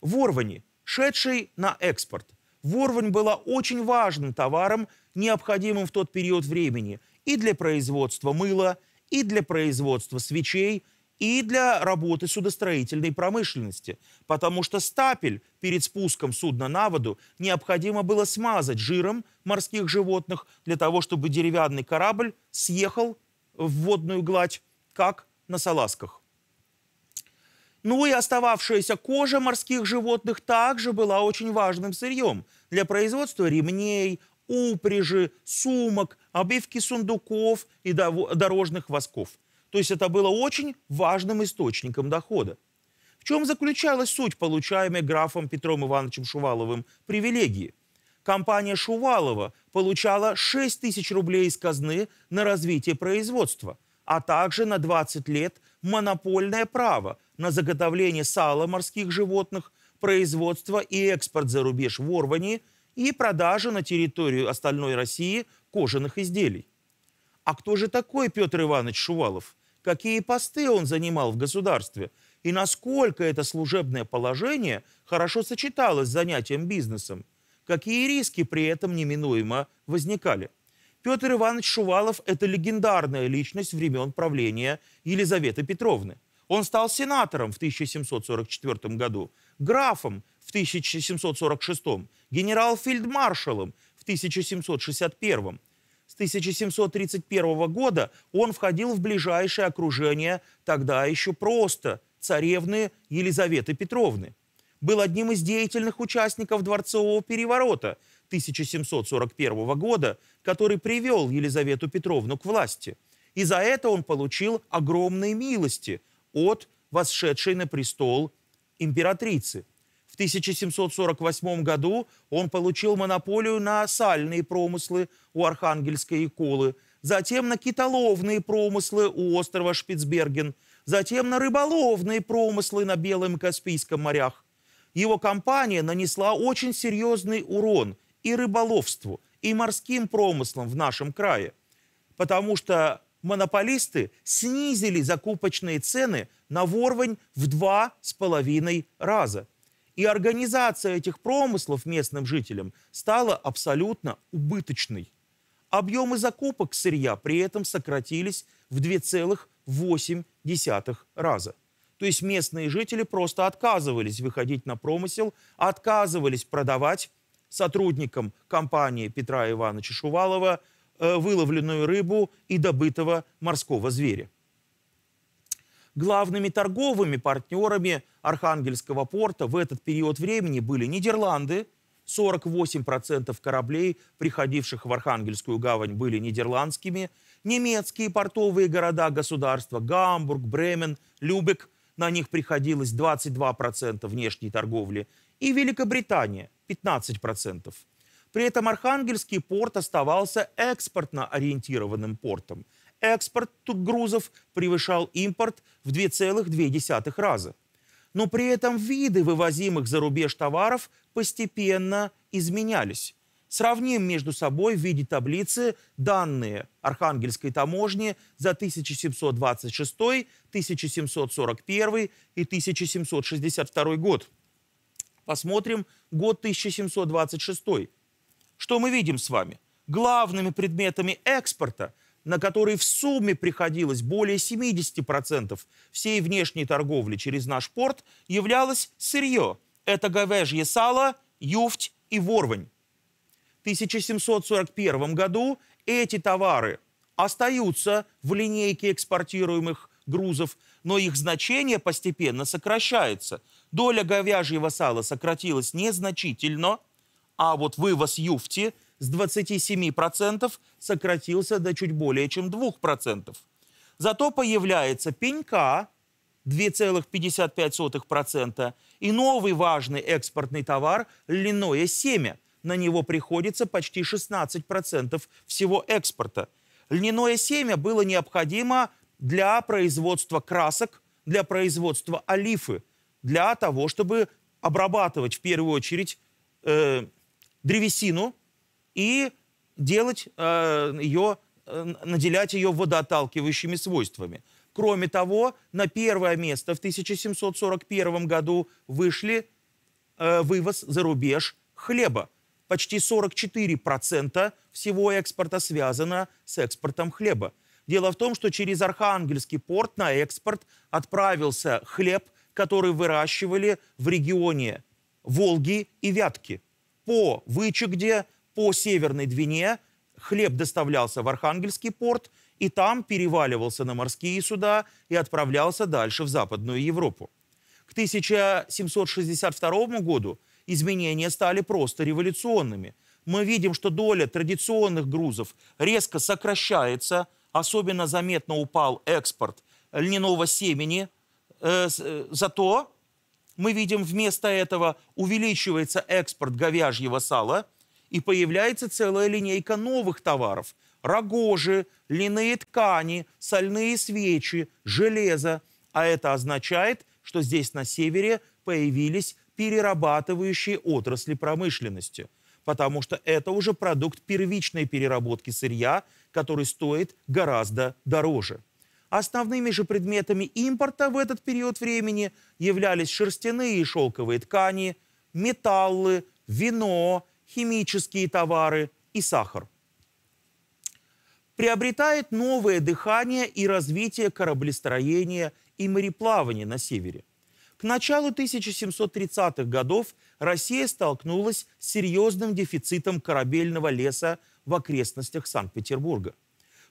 ворвани, шедшей на экспорт. Ворвань была очень важным товаром, необходимым в тот период времени и для производства мыла, и для производства свечей, и для работы судостроительной промышленности, потому что стапель перед спуском судна на воду необходимо было смазать жиром морских животных для того, чтобы деревянный корабль съехал в водную гладь как на салазках. Ну и остававшаяся кожа морских животных также была очень важным сырьем для производства ремней, упряжи, сумок, обивки сундуков и дорожных восков. То есть это было очень важным источником дохода. В чем заключалась суть получаемой графом Петром Ивановичем Шуваловым привилегии? Компания Шувалова получала 6 тысяч рублей из казны на развитие производства – а также на 20 лет монопольное право на заготовление сала морских животных, производство и экспорт за рубеж в Орвании и продажа на территорию остальной России кожаных изделий. А кто же такой Петр Иванович Шувалов? Какие посты он занимал в государстве? И насколько это служебное положение хорошо сочеталось с занятием бизнесом? Какие риски при этом неминуемо возникали? Петр Иванович Шувалов – это легендарная личность времен правления Елизаветы Петровны. Он стал сенатором в 1744 году, графом в 1746, генерал-фельдмаршалом в 1761. С 1731 года он входил в ближайшее окружение тогда еще просто царевны Елизаветы Петровны. Был одним из деятельных участников дворцового переворота – 1741 года, который привел Елизавету Петровну к власти. И за это он получил огромные милости от восшедшей на престол императрицы. В 1748 году он получил монополию на сальные промыслы у Архангельской Иколы, затем на китоловные промыслы у острова Шпицберген, затем на рыболовные промыслы на Белом и Каспийском морях. Его компания нанесла очень серьезный урон – и рыболовству, и морским промыслам в нашем крае, потому что монополисты снизили закупочные цены на ворвань в два с половиной раза. И организация этих промыслов местным жителям стала абсолютно убыточной. Объемы закупок сырья при этом сократились в 2,8 раза. То есть местные жители просто отказывались выходить на промысел, отказывались продавать сотрудникам компании Петра Ивановича Шувалова э, выловленную рыбу и добытого морского зверя. Главными торговыми партнерами Архангельского порта в этот период времени были Нидерланды. 48% кораблей, приходивших в Архангельскую гавань, были нидерландскими. Немецкие портовые города-государства Гамбург, Бремен, Любек – на них приходилось 22% внешней торговли и Великобритания 15%. При этом Архангельский порт оставался экспортно ориентированным портом. Экспорт грузов превышал импорт в 2,2 раза. Но при этом виды вывозимых за рубеж товаров постепенно изменялись. Сравним между собой в виде таблицы данные Архангельской таможни за 1726, 1741 и 1762 год. Посмотрим год 1726. Что мы видим с вами? Главными предметами экспорта, на которые в сумме приходилось более 70% всей внешней торговли через наш порт, являлось сырье. Это говяжье сало, юфть и ворвань. В 1741 году эти товары остаются в линейке экспортируемых грузов, но их значение постепенно сокращается – доля говяжьего сала сократилась незначительно, а вот вывоз юфти с 27% сократился до чуть более чем 2%. Зато появляется пенька 2,55% и новый важный экспортный товар – льняное семя. На него приходится почти 16% всего экспорта. Льняное семя было необходимо для производства красок, для производства олифы – для того, чтобы обрабатывать в первую очередь э, древесину и делать э, ее, э, наделять ее водоотталкивающими свойствами. Кроме того, на первое место в 1741 году вышли э, вывоз за рубеж хлеба. Почти 44% всего экспорта связано с экспортом хлеба. Дело в том, что через Архангельский порт на экспорт отправился хлеб – которые выращивали в регионе Волги и Вятки. По Вычегде, по Северной Двине хлеб доставлялся в Архангельский порт, и там переваливался на морские суда и отправлялся дальше в Западную Европу. К 1762 году изменения стали просто революционными. Мы видим, что доля традиционных грузов резко сокращается, особенно заметно упал экспорт льняного семени Э, э, зато мы видим вместо этого увеличивается экспорт говяжьего сала и появляется целая линейка новых товаров. Рогожи, льняные ткани, сольные свечи, железо. А это означает, что здесь на севере появились перерабатывающие отрасли промышленности. Потому что это уже продукт первичной переработки сырья, который стоит гораздо дороже. Основными же предметами импорта в этот период времени являлись шерстяные и шелковые ткани, металлы, вино, химические товары и сахар. Приобретает новое дыхание и развитие кораблестроения и мореплавания на севере. К началу 1730-х годов Россия столкнулась с серьезным дефицитом корабельного леса в окрестностях Санкт-Петербурга.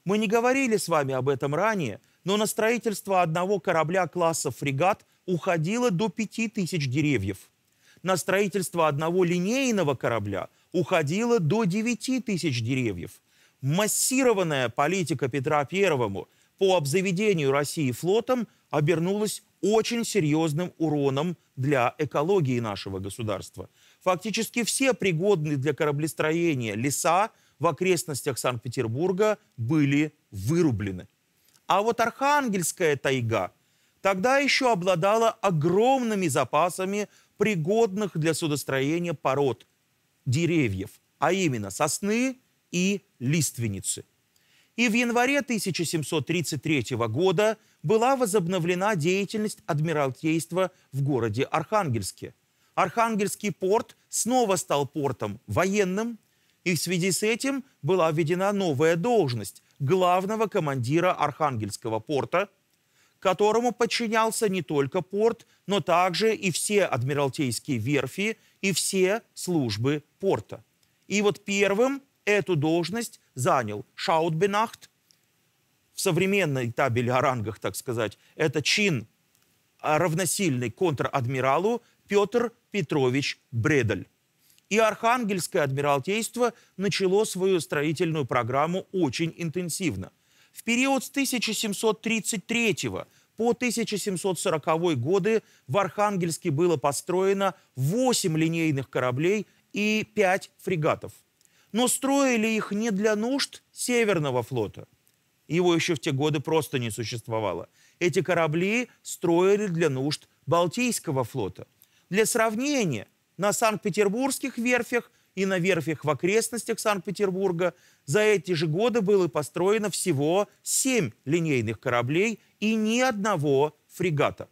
Мы не говорили с вами об этом ранее, но на строительство одного корабля класса фрегат уходило до 5000 деревьев. На строительство одного линейного корабля уходило до 9000 деревьев. Массированная политика Петра I по обзаведению России флотом обернулась очень серьезным уроном для экологии нашего государства. Фактически все пригодные для кораблестроения леса в окрестностях Санкт-Петербурга были вырублены. А вот Архангельская тайга тогда еще обладала огромными запасами пригодных для судостроения пород деревьев, а именно сосны и лиственницы. И в январе 1733 года была возобновлена деятельность адмиралтейства в городе Архангельске. Архангельский порт снова стал портом военным, и в связи с этим была введена новая должность главного командира Архангельского порта, которому подчинялся не только порт, но также и все адмиралтейские верфи и все службы порта. И вот первым эту должность занял Шаутбенахт. В современной табели о рангах, так сказать, это чин а, равносильный контр-адмиралу Петр Петрович Бредель. И Архангельское адмиралтейство начало свою строительную программу очень интенсивно. В период с 1733 по 1740 годы в Архангельске было построено 8 линейных кораблей и 5 фрегатов. Но строили их не для нужд Северного флота. Его еще в те годы просто не существовало. Эти корабли строили для нужд Балтийского флота. Для сравнения – на Санкт-Петербургских верфях и на верфях в окрестностях Санкт-Петербурга. За эти же годы было построено всего семь линейных кораблей и ни одного фрегата.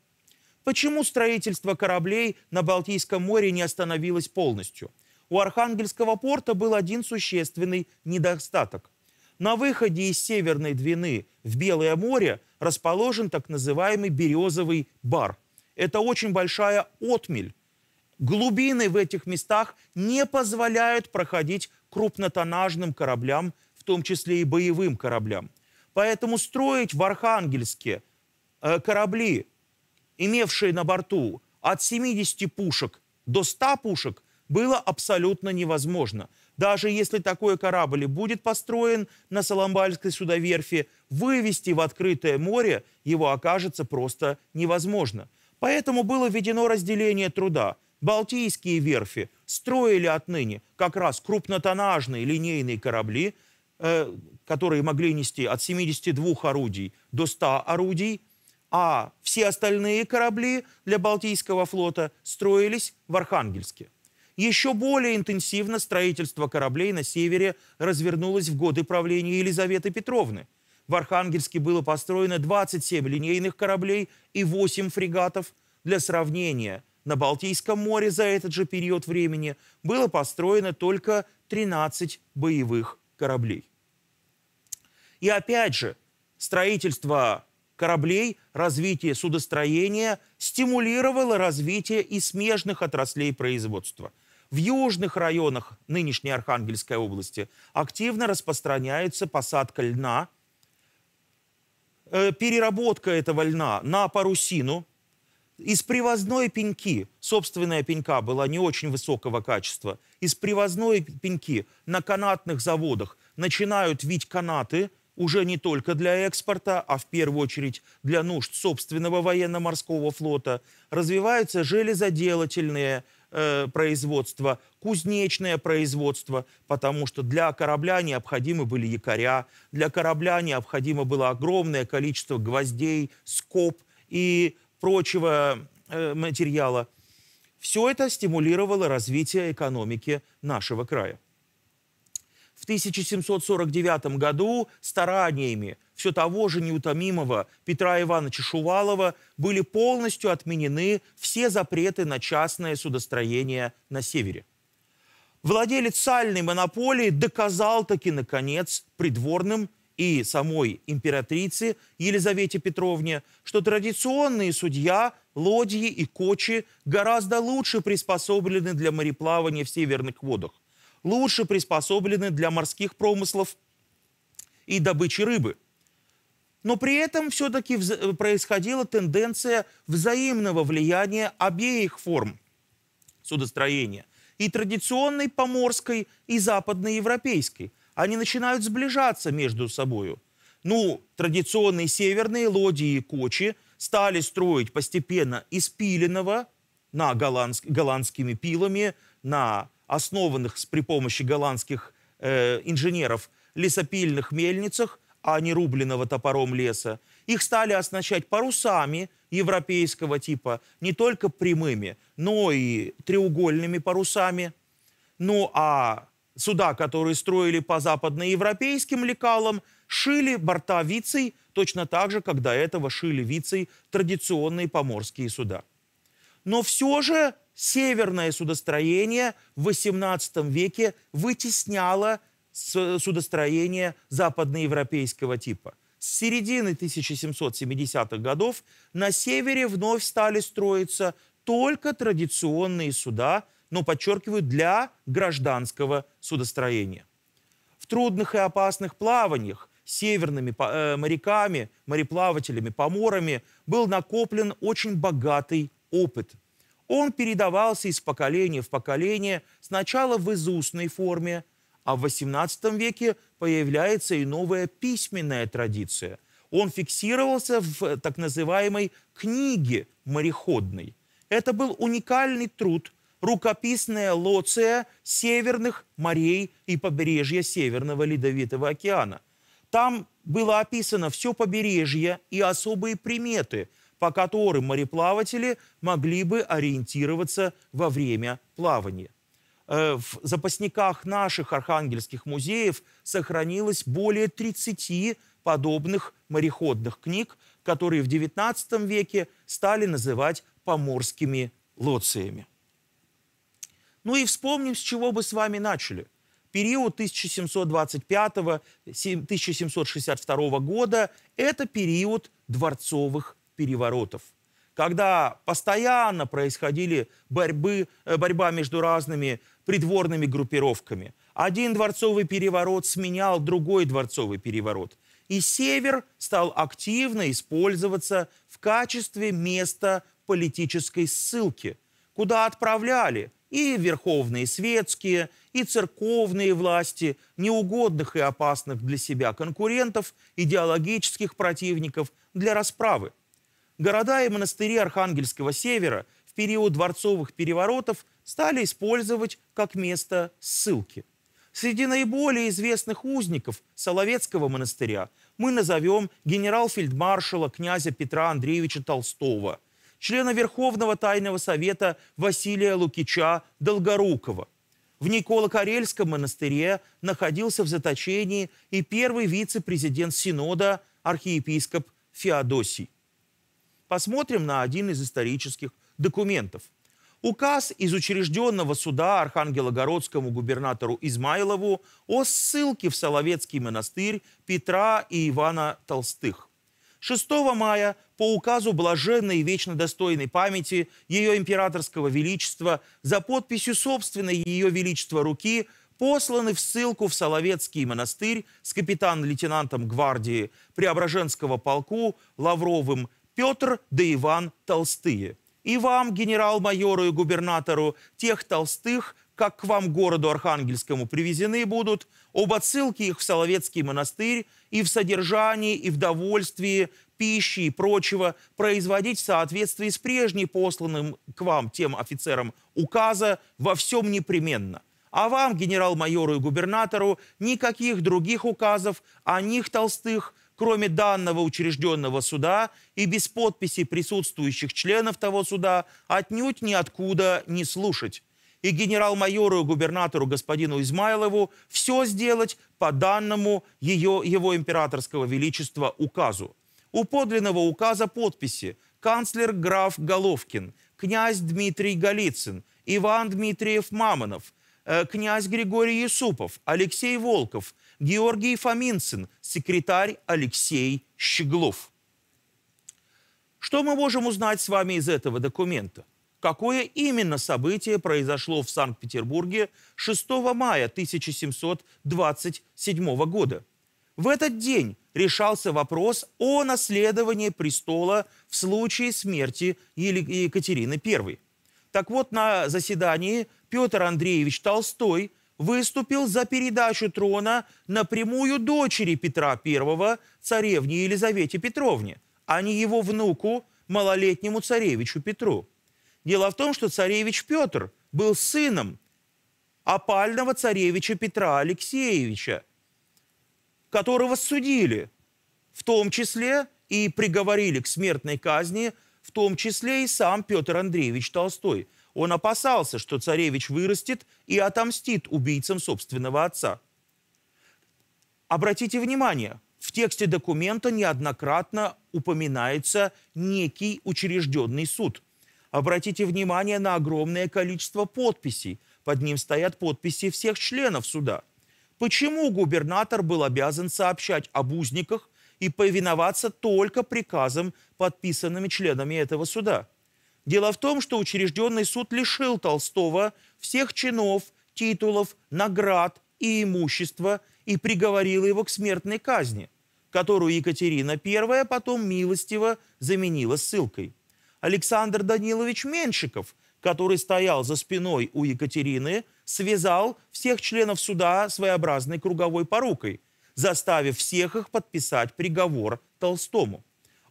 Почему строительство кораблей на Балтийском море не остановилось полностью? У Архангельского порта был один существенный недостаток. На выходе из Северной Двины в Белое море расположен так называемый «березовый бар». Это очень большая отмель, Глубины в этих местах не позволяют проходить крупнотоннажным кораблям, в том числе и боевым кораблям. Поэтому строить в Архангельске э, корабли, имевшие на борту от 70 пушек до 100 пушек, было абсолютно невозможно. Даже если такой корабль будет построен на Соломбальской судоверфи, вывести в открытое море его окажется просто невозможно. Поэтому было введено разделение труда – Балтийские верфи строили отныне как раз крупнотоннажные линейные корабли, э, которые могли нести от 72 орудий до 100 орудий, а все остальные корабли для Балтийского флота строились в Архангельске. Еще более интенсивно строительство кораблей на севере развернулось в годы правления Елизаветы Петровны. В Архангельске было построено 27 линейных кораблей и 8 фрегатов. Для сравнения – на Балтийском море за этот же период времени было построено только 13 боевых кораблей. И опять же, строительство кораблей, развитие судостроения стимулировало развитие и смежных отраслей производства. В южных районах нынешней Архангельской области активно распространяется посадка льна, э, переработка этого льна на парусину – из привозной пеньки, собственная пенька была не очень высокого качества, из привозной пеньки на канатных заводах начинают вить канаты, уже не только для экспорта, а в первую очередь для нужд собственного военно-морского флота, развиваются железоделательные э, производства, кузнечное производство, потому что для корабля необходимы были якоря, для корабля необходимо было огромное количество гвоздей, скоб и прочего э, материала. Все это стимулировало развитие экономики нашего края. В 1749 году стараниями все того же неутомимого Петра Ивановича Шувалова были полностью отменены все запреты на частное судостроение на севере. Владелец сальной монополии доказал таки, наконец, придворным, и самой императрице Елизавете Петровне, что традиционные судья лодьи и кочи гораздо лучше приспособлены для мореплавания в северных водах, лучше приспособлены для морских промыслов и добычи рыбы. Но при этом все-таки э, происходила тенденция взаимного влияния обеих форм судостроения – и традиционной поморской, и западноевропейской они начинают сближаться между собой. Ну, традиционные северные лодии и кочи стали строить постепенно из пиленного на голландск, голландскими пилами, на основанных с, при помощи голландских э, инженеров лесопильных мельницах, а не рубленного топором леса. Их стали оснащать парусами европейского типа, не только прямыми, но и треугольными парусами. Ну а Суда, которые строили по западноевропейским лекалам, шили борта вицей точно так же, как до этого шили вицей традиционные поморские суда. Но все же северное судостроение в XVIII веке вытесняло судостроение западноевропейского типа. С середины 1770-х годов на севере вновь стали строиться только традиционные суда – но, ну, подчеркиваю, для гражданского судостроения. В трудных и опасных плаваниях северными э, моряками, мореплавателями, поморами был накоплен очень богатый опыт. Он передавался из поколения в поколение сначала в изустной форме, а в XVIII веке появляется и новая письменная традиция. Он фиксировался в так называемой «книге мореходной». Это был уникальный труд рукописная Лоция северных морей и побережья Северного Ледовитого океана. Там было описано все побережье и особые приметы, по которым мореплаватели могли бы ориентироваться во время плавания. Э, в запасниках наших архангельских музеев сохранилось более 30 подобных мореходных книг, которые в XIX веке стали называть поморскими лоциями. Ну и вспомним, с чего бы с вами начали. Период 1725-1762 года – это период дворцовых переворотов когда постоянно происходили борьбы, э, борьба между разными придворными группировками. Один дворцовый переворот сменял другой дворцовый переворот. И север стал активно использоваться в качестве места политической ссылки, куда отправляли и верховные светские, и церковные власти, неугодных и опасных для себя конкурентов, идеологических противников для расправы. Города и монастыри Архангельского севера в период дворцовых переворотов стали использовать как место ссылки. Среди наиболее известных узников Соловецкого монастыря мы назовем генерал-фельдмаршала князя Петра Андреевича Толстого – члена Верховного Тайного Совета Василия Лукича Долгорукова. В Николо-Карельском монастыре находился в заточении и первый вице-президент Синода архиепископ Феодосий. Посмотрим на один из исторических документов. Указ из учрежденного суда архангелогородскому губернатору Измайлову о ссылке в Соловецкий монастырь Петра и Ивана Толстых – 6 мая по указу блаженной и вечно достойной памяти Ее Императорского Величества за подписью собственной Ее Величества руки посланы в ссылку в Соловецкий монастырь с капитан-лейтенантом гвардии Преображенского полку Лавровым Петр да Иван Толстые. И вам, генерал-майору и губернатору, тех толстых, как к вам городу Архангельскому привезены будут, об отсылке их в Соловецкий монастырь и в содержании, и в довольствии, пищи и прочего производить в соответствии с прежней посланным к вам тем офицерам указа во всем непременно. А вам, генерал-майору и губернатору, никаких других указов о них толстых – кроме данного учрежденного суда и без подписи присутствующих членов того суда, отнюдь ниоткуда не слушать и генерал-майору и губернатору господину Измайлову все сделать по данному ее, его императорского величества указу. У подлинного указа подписи канцлер граф Головкин, князь Дмитрий Голицын, Иван Дмитриев Мамонов, э, князь Григорий Юсупов, Алексей Волков, Георгий Фоминцин, секретарь Алексей Щеглов. Что мы можем узнать с вами из этого документа? какое именно событие произошло в Санкт-Петербурге 6 мая 1727 года. В этот день решался вопрос о наследовании престола в случае смерти Екатерины I. Так вот, на заседании Петр Андреевич Толстой выступил за передачу трона напрямую дочери Петра I, царевне Елизавете Петровне, а не его внуку, малолетнему царевичу Петру. Дело в том, что царевич Петр был сыном опального царевича Петра Алексеевича, которого судили, в том числе и приговорили к смертной казни, в том числе и сам Петр Андреевич Толстой. Он опасался, что царевич вырастет и отомстит убийцам собственного отца. Обратите внимание, в тексте документа неоднократно упоминается некий учрежденный суд – Обратите внимание на огромное количество подписей. Под ним стоят подписи всех членов суда. Почему губернатор был обязан сообщать об узниках и повиноваться только приказам, подписанными членами этого суда? Дело в том, что учрежденный суд лишил Толстого всех чинов, титулов, наград и имущества и приговорил его к смертной казни, которую Екатерина I потом милостиво заменила ссылкой. Александр Данилович Меншиков, который стоял за спиной у Екатерины, связал всех членов суда своеобразной круговой порукой, заставив всех их подписать приговор Толстому.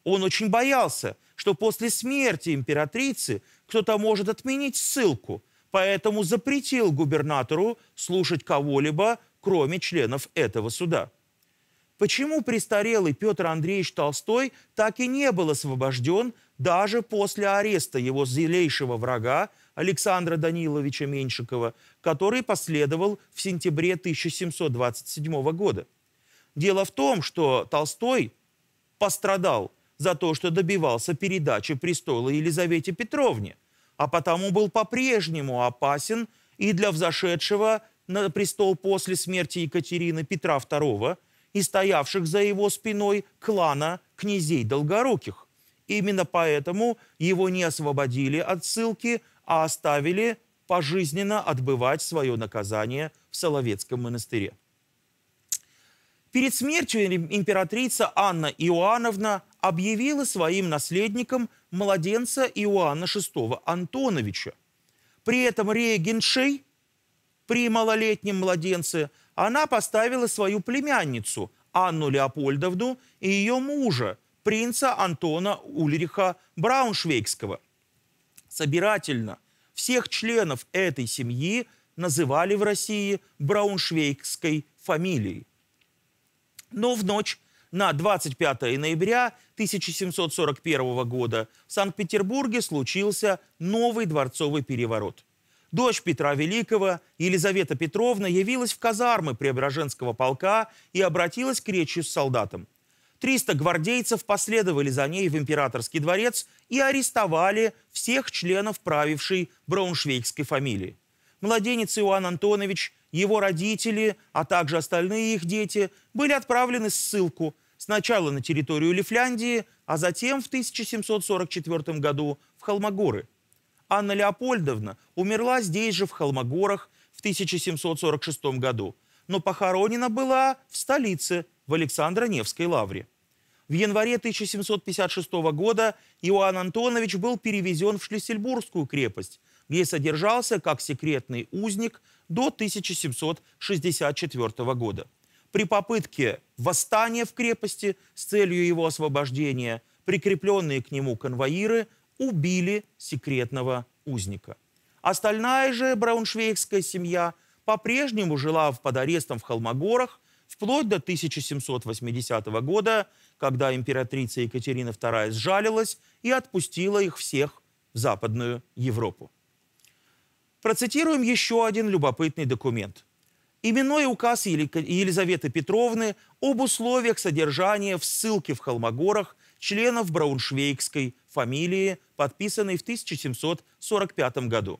Он очень боялся, что после смерти императрицы кто-то может отменить ссылку, поэтому запретил губернатору слушать кого-либо, кроме членов этого суда. Почему престарелый Петр Андреевич Толстой так и не был освобожден даже после ареста его злейшего врага Александра Даниловича Меньшикова, который последовал в сентябре 1727 года? Дело в том, что Толстой пострадал за то, что добивался передачи престола Елизавете Петровне, а потому был по-прежнему опасен и для взошедшего на престол после смерти Екатерины Петра II – и стоявших за его спиной клана князей Долгоруких. Именно поэтому его не освободили от ссылки, а оставили пожизненно отбывать свое наказание в Соловецком монастыре. Перед смертью императрица Анна Иоанновна объявила своим наследником младенца Иоанна VI Антоновича. При этом регеншей при малолетнем младенце – она поставила свою племянницу Анну Леопольдовну и ее мужа, принца Антона Ульриха Брауншвейгского. Собирательно всех членов этой семьи называли в России брауншвейгской фамилией. Но в ночь на 25 ноября 1741 года в Санкт-Петербурге случился новый дворцовый переворот – Дочь Петра Великого, Елизавета Петровна, явилась в казармы Преображенского полка и обратилась к речи с солдатом. 300 гвардейцев последовали за ней в императорский дворец и арестовали всех членов правившей брауншвейгской фамилии. Младенец Иоанн Антонович, его родители, а также остальные их дети были отправлены в ссылку сначала на территорию Лифляндии, а затем в 1744 году в Холмогоры – Анна Леопольдовна умерла здесь же, в Холмогорах, в 1746 году, но похоронена была в столице, в Александро-Невской лавре. В январе 1756 года Иоанн Антонович был перевезен в Шлиссельбургскую крепость, где содержался как секретный узник до 1764 года. При попытке восстания в крепости с целью его освобождения прикрепленные к нему конвоиры убили секретного узника. Остальная же брауншвейгская семья по-прежнему жила под арестом в Холмогорах вплоть до 1780 года, когда императрица Екатерина II сжалилась и отпустила их всех в Западную Европу. Процитируем еще один любопытный документ. Именной указ Елизаветы Петровны об условиях содержания в ссылке в Холмогорах членов брауншвейгской фамилии, подписанной в 1745 году.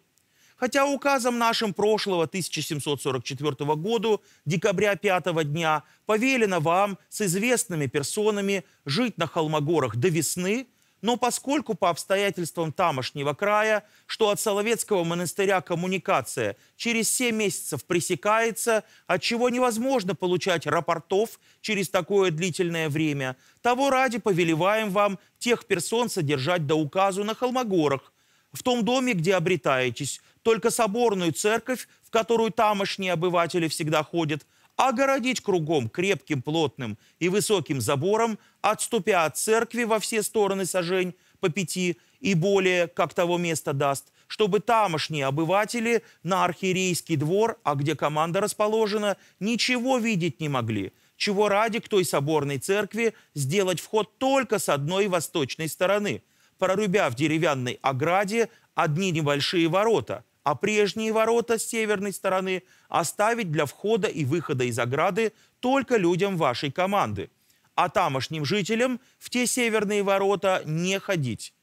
Хотя указом нашим прошлого 1744 года, декабря 5 дня, повелено вам с известными персонами жить на Холмогорах до весны, но поскольку по обстоятельствам тамошнего края, что от Соловецкого монастыря коммуникация через 7 месяцев пресекается, от чего невозможно получать рапортов через такое длительное время, того ради повелеваем вам тех персон содержать до указу на Холмогорах, в том доме, где обретаетесь, только соборную церковь, в которую тамошние обыватели всегда ходят, огородить кругом крепким, плотным и высоким забором, отступя от церкви во все стороны сажень по пяти и более, как того места даст, чтобы тамошние обыватели на архиерейский двор, а где команда расположена, ничего видеть не могли, чего ради к той соборной церкви сделать вход только с одной восточной стороны, прорубя в деревянной ограде одни небольшие ворота – а прежние ворота с северной стороны оставить для входа и выхода из ограды только людям вашей команды, а тамошним жителям в те северные ворота не ходить.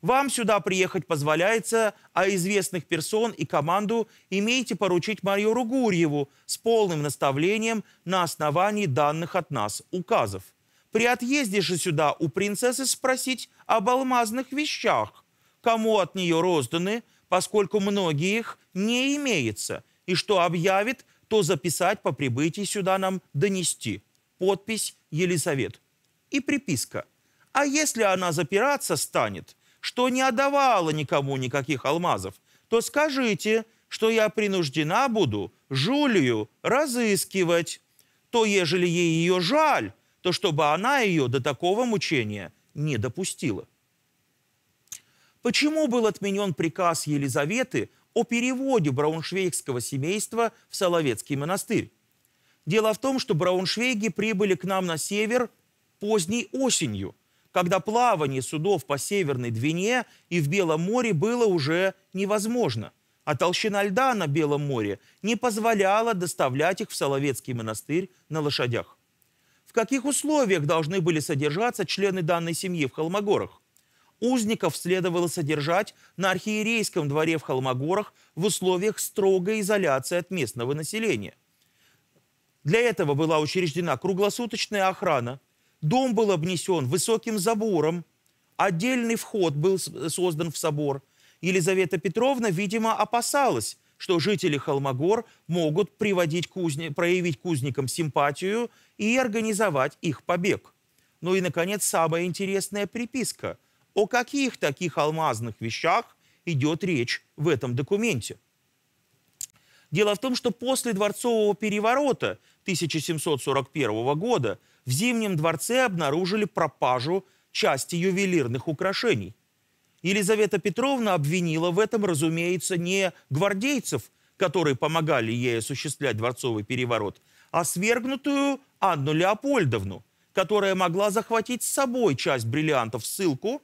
Вам сюда приехать позволяется, а известных персон и команду имейте поручить майору Гурьеву с полным наставлением на основании данных от нас указов. При отъезде же сюда у принцессы спросить об алмазных вещах, кому от нее розданы, поскольку многих не имеется. И что объявит, то записать по прибытии сюда нам донести. Подпись Елизавет. И приписка. А если она запираться станет, что не отдавала никому никаких алмазов, то скажите, что я принуждена буду Жулию разыскивать. То, ежели ей ее жаль, то чтобы она ее до такого мучения не допустила. Почему был отменен приказ Елизаветы о переводе брауншвейгского семейства в Соловецкий монастырь? Дело в том, что брауншвейги прибыли к нам на север поздней осенью, когда плавание судов по Северной Двине и в Белом море было уже невозможно, а толщина льда на Белом море не позволяла доставлять их в Соловецкий монастырь на лошадях. В каких условиях должны были содержаться члены данной семьи в Холмогорах? Узников следовало содержать на архиерейском дворе в Холмогорах в условиях строгой изоляции от местного населения. Для этого была учреждена круглосуточная охрана, дом был обнесен высоким забором, отдельный вход был создан в собор. Елизавета Петровна, видимо, опасалась, что жители Холмогор могут приводить кузни, проявить кузникам симпатию и организовать их побег. Ну и, наконец, самая интересная приписка – о каких таких алмазных вещах идет речь в этом документе? Дело в том, что после дворцового переворота 1741 года в Зимнем дворце обнаружили пропажу части ювелирных украшений. Елизавета Петровна обвинила в этом, разумеется, не гвардейцев, которые помогали ей осуществлять дворцовый переворот, а свергнутую Анну Леопольдовну, которая могла захватить с собой часть бриллиантов в ссылку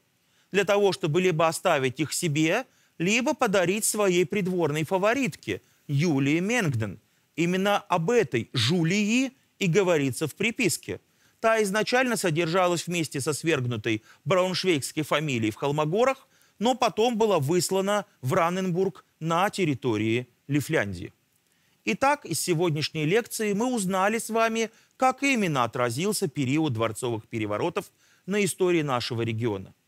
для того, чтобы либо оставить их себе, либо подарить своей придворной фаворитке Юлии Менгден. Именно об этой Жулии и говорится в приписке. Та изначально содержалась вместе со свергнутой брауншвейгской фамилией в Холмогорах, но потом была выслана в Раненбург на территории Лифляндии. Итак, из сегодняшней лекции мы узнали с вами, как именно отразился период дворцовых переворотов на истории нашего региона –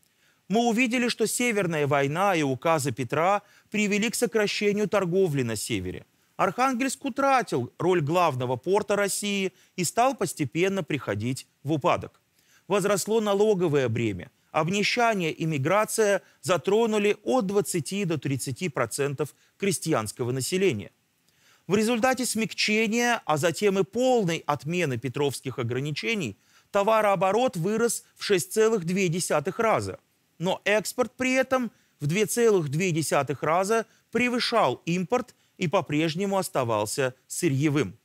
мы увидели, что Северная война и указы Петра привели к сокращению торговли на севере. Архангельск утратил роль главного порта России и стал постепенно приходить в упадок. Возросло налоговое бремя. Обнищание и миграция затронули от 20 до 30% процентов крестьянского населения. В результате смягчения, а затем и полной отмены петровских ограничений, товарооборот вырос в 6,2 раза – но экспорт при этом в 2,2 раза превышал импорт и по-прежнему оставался сырьевым.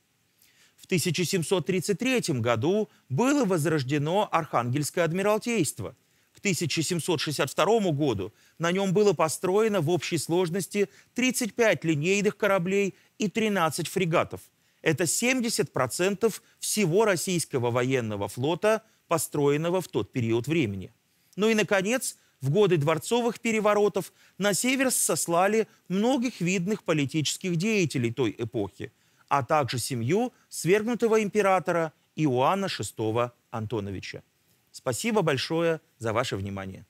В 1733 году было возрождено Архангельское адмиралтейство. К 1762 году на нем было построено в общей сложности 35 линейных кораблей и 13 фрегатов. Это 70% всего российского военного флота, построенного в тот период времени. Ну и, наконец, в годы дворцовых переворотов на север сослали многих видных политических деятелей той эпохи, а также семью свергнутого императора Иоанна VI Антоновича. Спасибо большое за ваше внимание.